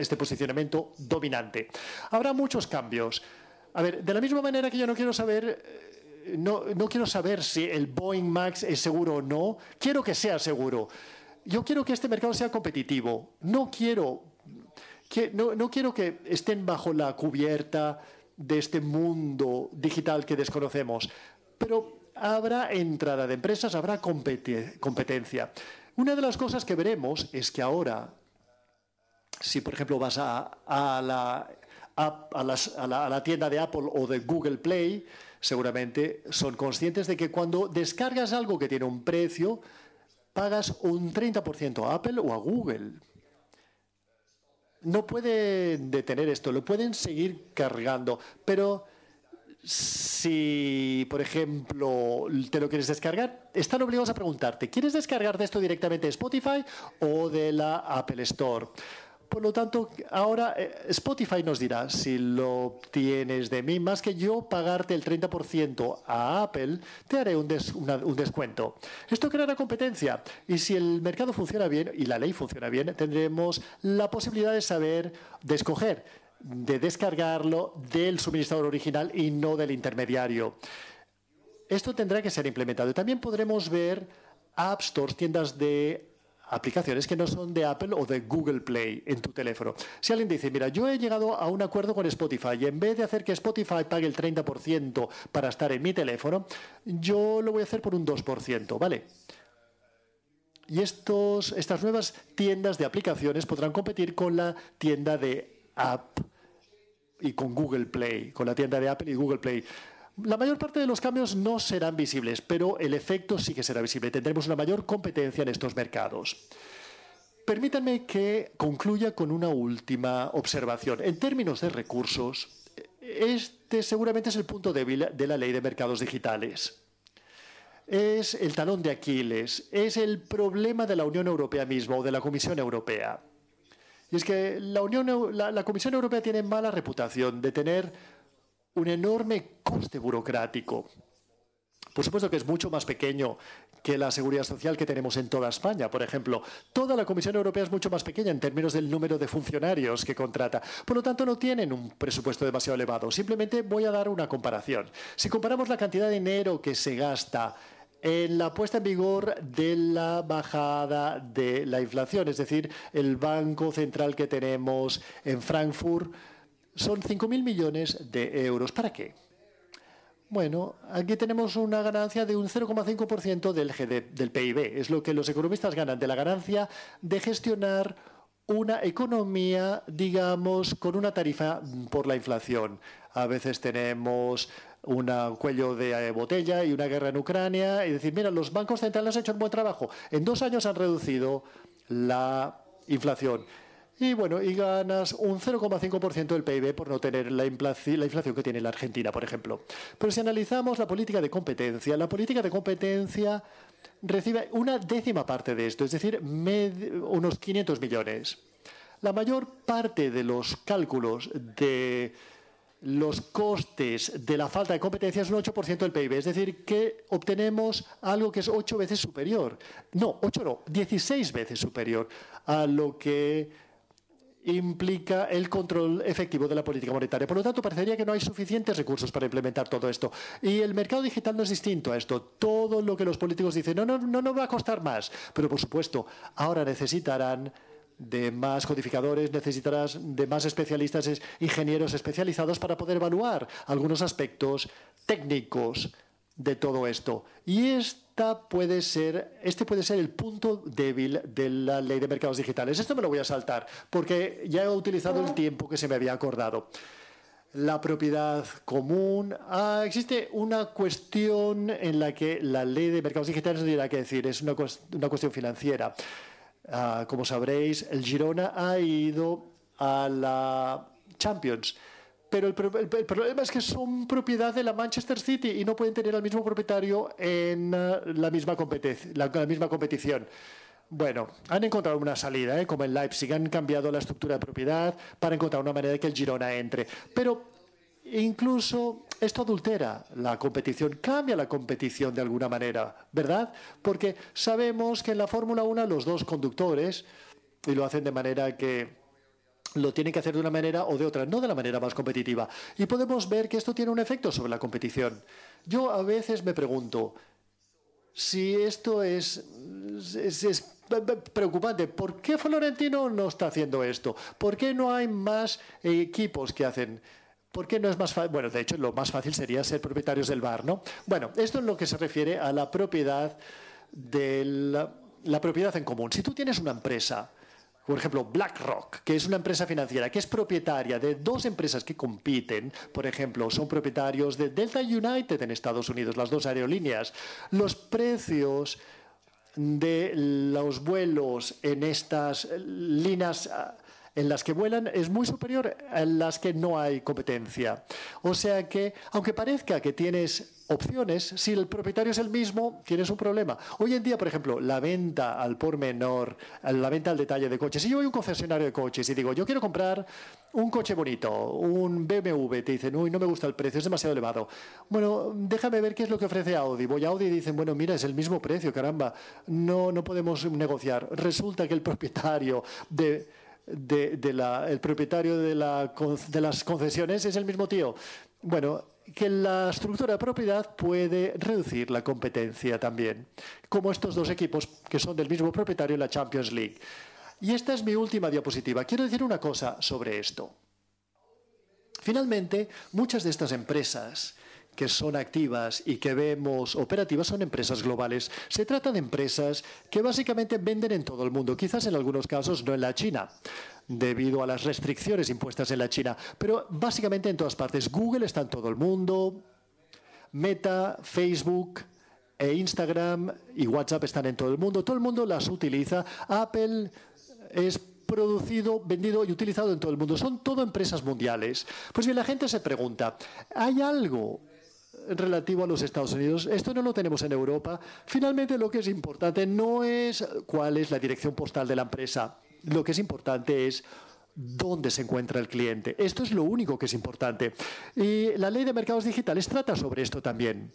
este posicionamiento dominante. Habrá muchos cambios. A ver, de la misma manera que yo no quiero saber eh, no, quiero saber si el Boeing Max es seguro o no, quiero que sea seguro. Yo quiero que este mercado sea competitivo. No quiero no, quiero que estén bajo la cubierta de este mundo digital que desconocemos, pero habrá entrada de empresas, habrá competencia. Una de las cosas que veremos es que ahora, si por ejemplo vas a, la, la, tienda de Apple o de Google Play, seguramente son conscientes de que cuando descargas algo que tiene un precio, pagas un 30% a Apple o a Google no pueden detener esto, lo pueden seguir cargando, pero si, por ejemplo, te lo quieres descargar, están obligados a preguntarte, ¿quieres descargarte esto directamente de Spotify o de la Apple Store? por lo tanto, ahora eh, Spotify nos dirá si lo tienes de mí, más que yo pagarte el 30% a Apple, te haré un, descuento. Esto creará competencia y si el mercado funciona bien y la ley funciona bien, tendremos la posibilidad de saber, de escoger, de descargarlo del suministrador original y no del intermediario. Esto tendrá que ser implementado también podremos ver app stores, tiendas de aplicaciones que no son de Apple o de Google Play en tu teléfono. Si alguien dice, mira, yo he llegado a un acuerdo con Spotify y en vez de hacer que Spotify pague el 30% para estar en mi teléfono, yo lo voy a hacer por un 2%, ¿vale? Y estos, estas nuevas tiendas de aplicaciones podrán competir con la tienda de App y con Google Play, con la tienda de Apple y Google Play. La mayor parte de los cambios no serán visibles, pero el efecto sí que será visible. Tendremos una mayor competencia en estos mercados. Permítanme que concluya con una última observación. En términos de recursos, este seguramente es el punto débil de la ley de mercados digitales. Es el talón de Aquiles, es el problema de la Unión Europea misma o de la Comisión Europea. Y es que la, Unión, la, Comisión Europea tiene mala reputación de tener un enorme coste burocrático. Por supuesto que es mucho más pequeño que la seguridad social que tenemos en toda España. Por ejemplo, toda la Comisión Europea es mucho más pequeña en términos del número de funcionarios que contrata. Por lo tanto, no tienen un presupuesto demasiado elevado. Simplemente voy a dar una comparación. Si comparamos la cantidad de dinero que se gasta en la puesta en vigor de la bajada de la inflación, es decir, el Banco Central que tenemos en Frankfurt, son 5.000 millones de euros. ¿Para qué? Bueno, aquí tenemos una ganancia de un 0,5% del, del PIB. Es lo que los economistas ganan de la ganancia de gestionar una economía, digamos, con una tarifa por la inflación. A veces tenemos un cuello de eh, botella y una guerra en Ucrania y decir, mira, los bancos centrales han hecho un buen trabajo. En dos años han reducido la inflación. Y bueno, y ganas un 0,5% del PIB por no tener la, la inflación que tiene la Argentina, por ejemplo. Pero si analizamos la política de competencia, la política de competencia recibe una décima parte de esto, es decir, unos 500 millones. La mayor parte de los cálculos de los costes de la falta de competencia es un 8% del PIB, es decir, que obtenemos algo que es 8 veces superior. No, 8 no, 16 veces superior a lo que implica el control efectivo de la política monetaria. Por lo tanto, parecería que no hay suficientes recursos para implementar todo esto. Y el mercado digital no es distinto a esto. Todo lo que los políticos dicen, no, no, no, va a costar más. Pero, por supuesto, ahora necesitarán de más codificadores, necesitarás de más especialistas, ingenieros especializados para poder evaluar algunos aspectos técnicos de todo esto. Y esta puede ser, este puede ser el punto débil de la ley de mercados digitales. Esto me lo voy a saltar porque ya he utilizado el tiempo que se me había acordado. La propiedad común. Ah, existe una cuestión en la que la ley de mercados digitales no tiene nada que decir, es una, cuestión financiera. Ah, como sabréis, el Girona ha ido a la Champions. Pero el, problema es que son propiedad de la Manchester City y no pueden tener al mismo propietario en eh, la, misma competición. Bueno, han encontrado una salida, eh, como en Leipzig, han cambiado la estructura de propiedad para encontrar una manera de que el Girona entre. Pero incluso esto adultera la competición, cambia la competición de alguna manera, ¿verdad? Porque sabemos que en la Fórmula 1 los dos conductores, y lo hacen de manera que lo tienen que hacer de una manera o de otra, no de la manera más competitiva. Y podemos ver que esto tiene un efecto sobre la competición. Yo a veces me pregunto si esto es, preocupante. ¿Por qué Florentino no está haciendo esto? ¿Por qué no hay más equipos que hacen? ¿Por qué no es más fácil? Bueno, de hecho, lo más fácil sería ser propietarios del bar, ¿no? Bueno, esto es lo que se refiere a la propiedad, la propiedad en común. Si tú tienes una empresa por ejemplo, BlackRock, que es una empresa financiera que es propietaria de dos empresas que compiten, por ejemplo, son propietarios de Delta United en Estados Unidos, las dos aerolíneas, los precios de los vuelos en estas eh, líneas ah, en las que vuelan es muy superior a las que no hay competencia. O sea que, aunque parezca que tienes opciones, si el propietario es el mismo, tienes un problema. Hoy en día, por ejemplo, la venta al por menor, la venta al detalle de coches. Si yo voy a un concesionario de coches y digo, yo quiero comprar un coche bonito, un BMW, te dicen, uy, no me gusta el precio, es demasiado elevado. Bueno, déjame ver qué es lo que ofrece Audi. Voy a Audi y dicen, bueno, mira, es el mismo precio, caramba, no, no podemos negociar. Resulta que el propietario de de, la, el propietario de, de las concesiones es el mismo tío. Bueno, que la estructura de propiedad puede reducir la competencia también, como estos dos equipos que son del mismo propietario en la Champions League. Y esta es mi última diapositiva. Quiero decir una cosa sobre esto. Finalmente, muchas de estas empresas que son activas y que vemos operativas son empresas globales. Se trata de empresas que básicamente venden en todo el mundo, quizás en algunos casos no en la China debido a las restricciones impuestas en la China, pero básicamente en todas partes. Google está en todo el mundo, Meta, Facebook, e Instagram y WhatsApp están en todo el mundo. Todo el mundo las utiliza. Apple es producido, vendido y utilizado en todo el mundo. Son todo empresas mundiales. Pues bien, la gente se pregunta, ¿hay algo relativo a los Estados Unidos. Esto no lo tenemos en Europa. Finalmente, lo que es importante no es cuál es la dirección postal de la empresa. Lo que es importante es dónde se encuentra el cliente. Esto es lo único que es importante. Y la ley de mercados digitales trata sobre esto también.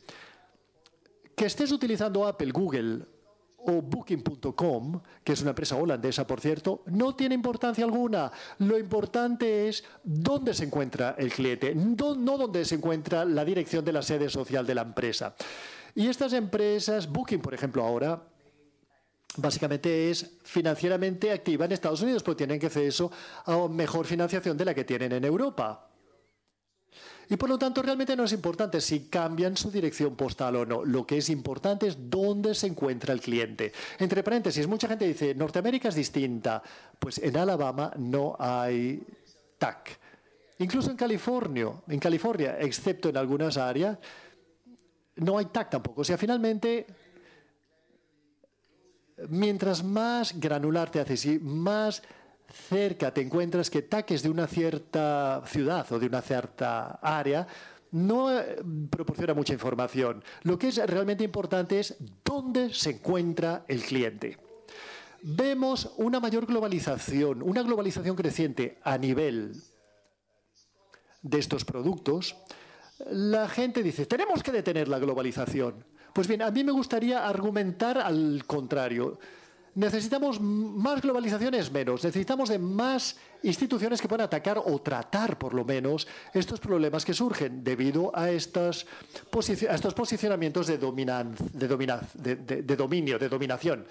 Que estés utilizando Apple, Google, o Booking.com, que es una empresa holandesa, por cierto, no tiene importancia alguna. Lo importante es dónde se encuentra el cliente, no, dónde se encuentra la dirección de la sede social de la empresa. Y estas empresas, Booking, por ejemplo, ahora básicamente es financieramente activa en Estados Unidos, pero tienen que hacer eso a mejor financiación de la que tienen en Europa. Y por lo tanto realmente no es importante si cambian su dirección postal o no. Lo que es importante es dónde se encuentra el cliente. Entre paréntesis, mucha gente dice, Norteamérica es distinta. Pues en Alabama no hay TAC. Incluso en California, en California, excepto en algunas áreas, no hay TAC tampoco. O sea, finalmente mientras más granular te haces y más cerca te encuentras que taques de una cierta ciudad o de una cierta área no eh, proporciona mucha información. Lo que es realmente importante es dónde se encuentra el cliente. Vemos una mayor globalización, una globalización creciente a nivel de estos productos. La gente dice, tenemos que detener la globalización. Pues bien, a mí me gustaría argumentar al contrario necesitamos más globalizaciones menos, necesitamos de más instituciones que puedan atacar o tratar por lo menos estos problemas que surgen debido a, estas estos posicionamientos de, de, dominio, de dominación.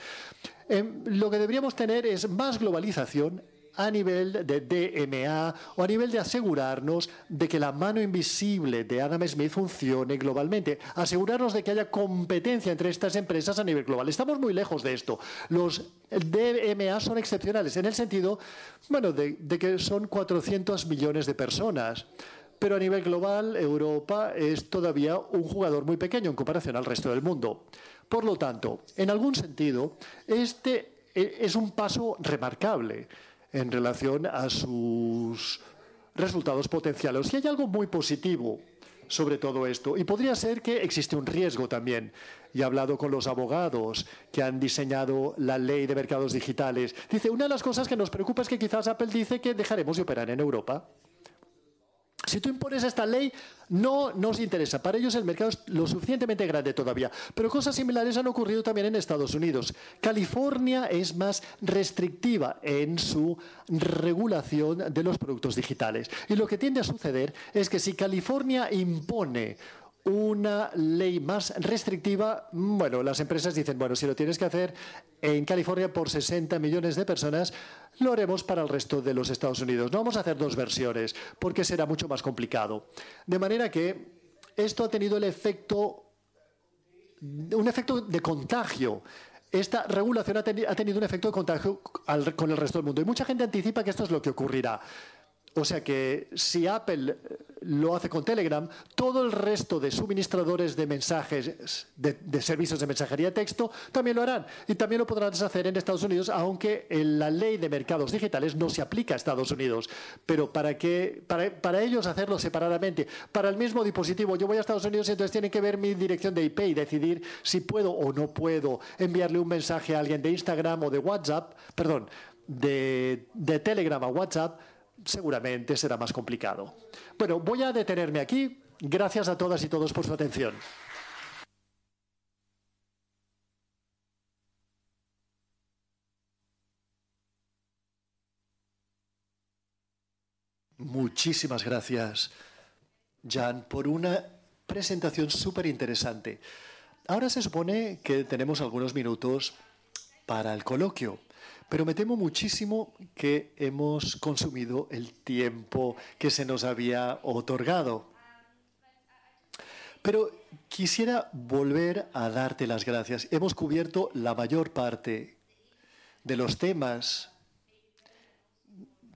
Em, lo que deberíamos tener es más globalización a nivel de DMA o a nivel de asegurarnos de que la mano invisible de Adam Smith funcione globalmente, asegurarnos de que haya competencia entre estas empresas a nivel global. Estamos muy lejos de esto. Los DMA son excepcionales en el sentido, bueno, de, de que son 400 millones de personas pero a nivel global Europa es todavía un jugador muy pequeño en comparación al resto del mundo. Por lo tanto, en algún sentido, este eh, es un paso remarcable en relación a sus resultados potenciales. Si hay algo muy positivo sobre todo esto. Y podría ser que existe un riesgo también. Y he hablado con los abogados que han diseñado la ley de mercados digitales. Dice, una de las cosas que nos preocupa es que quizás Apple dice que dejaremos de operar en Europa. Si tú impones esta ley, no nos interesa. Para ellos el mercado es lo suficientemente grande todavía. Pero cosas similares han ocurrido también en Estados Unidos. California es más restrictiva en su regulación de los productos digitales. Y lo que tiende a suceder es que si California impone una ley más restrictiva, bueno, las empresas dicen, bueno, si lo tienes que hacer en California por 60 millones de personas, lo haremos para el resto de los Estados Unidos. No vamos a hacer dos versiones, porque será mucho más complicado. De manera que esto ha tenido el efecto, un efecto de contagio. Esta regulación ha, tenido un efecto de contagio con el resto del mundo. Y mucha gente anticipa que esto es lo que ocurrirá. O sea que si Apple eh, lo hace con Telegram, todo el resto de suministradores de mensajes, de, servicios de mensajería de texto, también lo harán. Y también lo podrán hacer en Estados Unidos, aunque la ley de mercados digitales no se aplica a Estados Unidos. Pero ¿para ellos hacerlo separadamente. Para el mismo dispositivo, yo voy a Estados Unidos y entonces tienen que ver mi dirección de IP y decidir si puedo o no puedo enviarle un mensaje a alguien de Instagram o de WhatsApp, perdón, de, de Telegram a WhatsApp seguramente será más complicado. Bueno, voy a detenerme aquí. Gracias a todas y todos por su atención. Muchísimas gracias, Jan, por una presentación súper interesante. Ahora se supone que tenemos algunos minutos para el coloquio. Pero me temo muchísimo que hemos consumido el tiempo que se nos había otorgado. Pero quisiera volver a darte las gracias. Hemos cubierto la mayor parte de los temas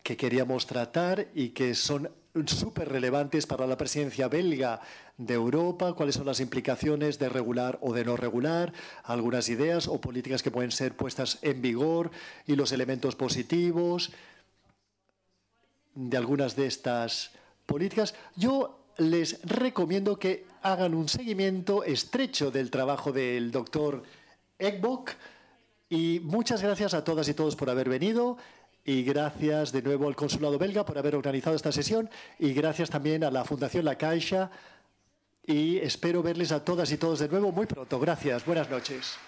que queríamos tratar y que son súper relevantes para la presidencia belga de Europa, cuáles son las implicaciones de regular o de no regular, algunas ideas o políticas que pueden ser puestas en vigor y los elementos positivos de algunas de estas políticas. Yo les recomiendo que hagan un seguimiento estrecho del trabajo del doctor Ekbok y muchas gracias a todas y todos por haber venido. Y gracias de nuevo al Consulado belga por haber organizado esta sesión y gracias también a la Fundación La Caixa y espero verles a todas y todos de nuevo muy pronto. Gracias. Buenas noches.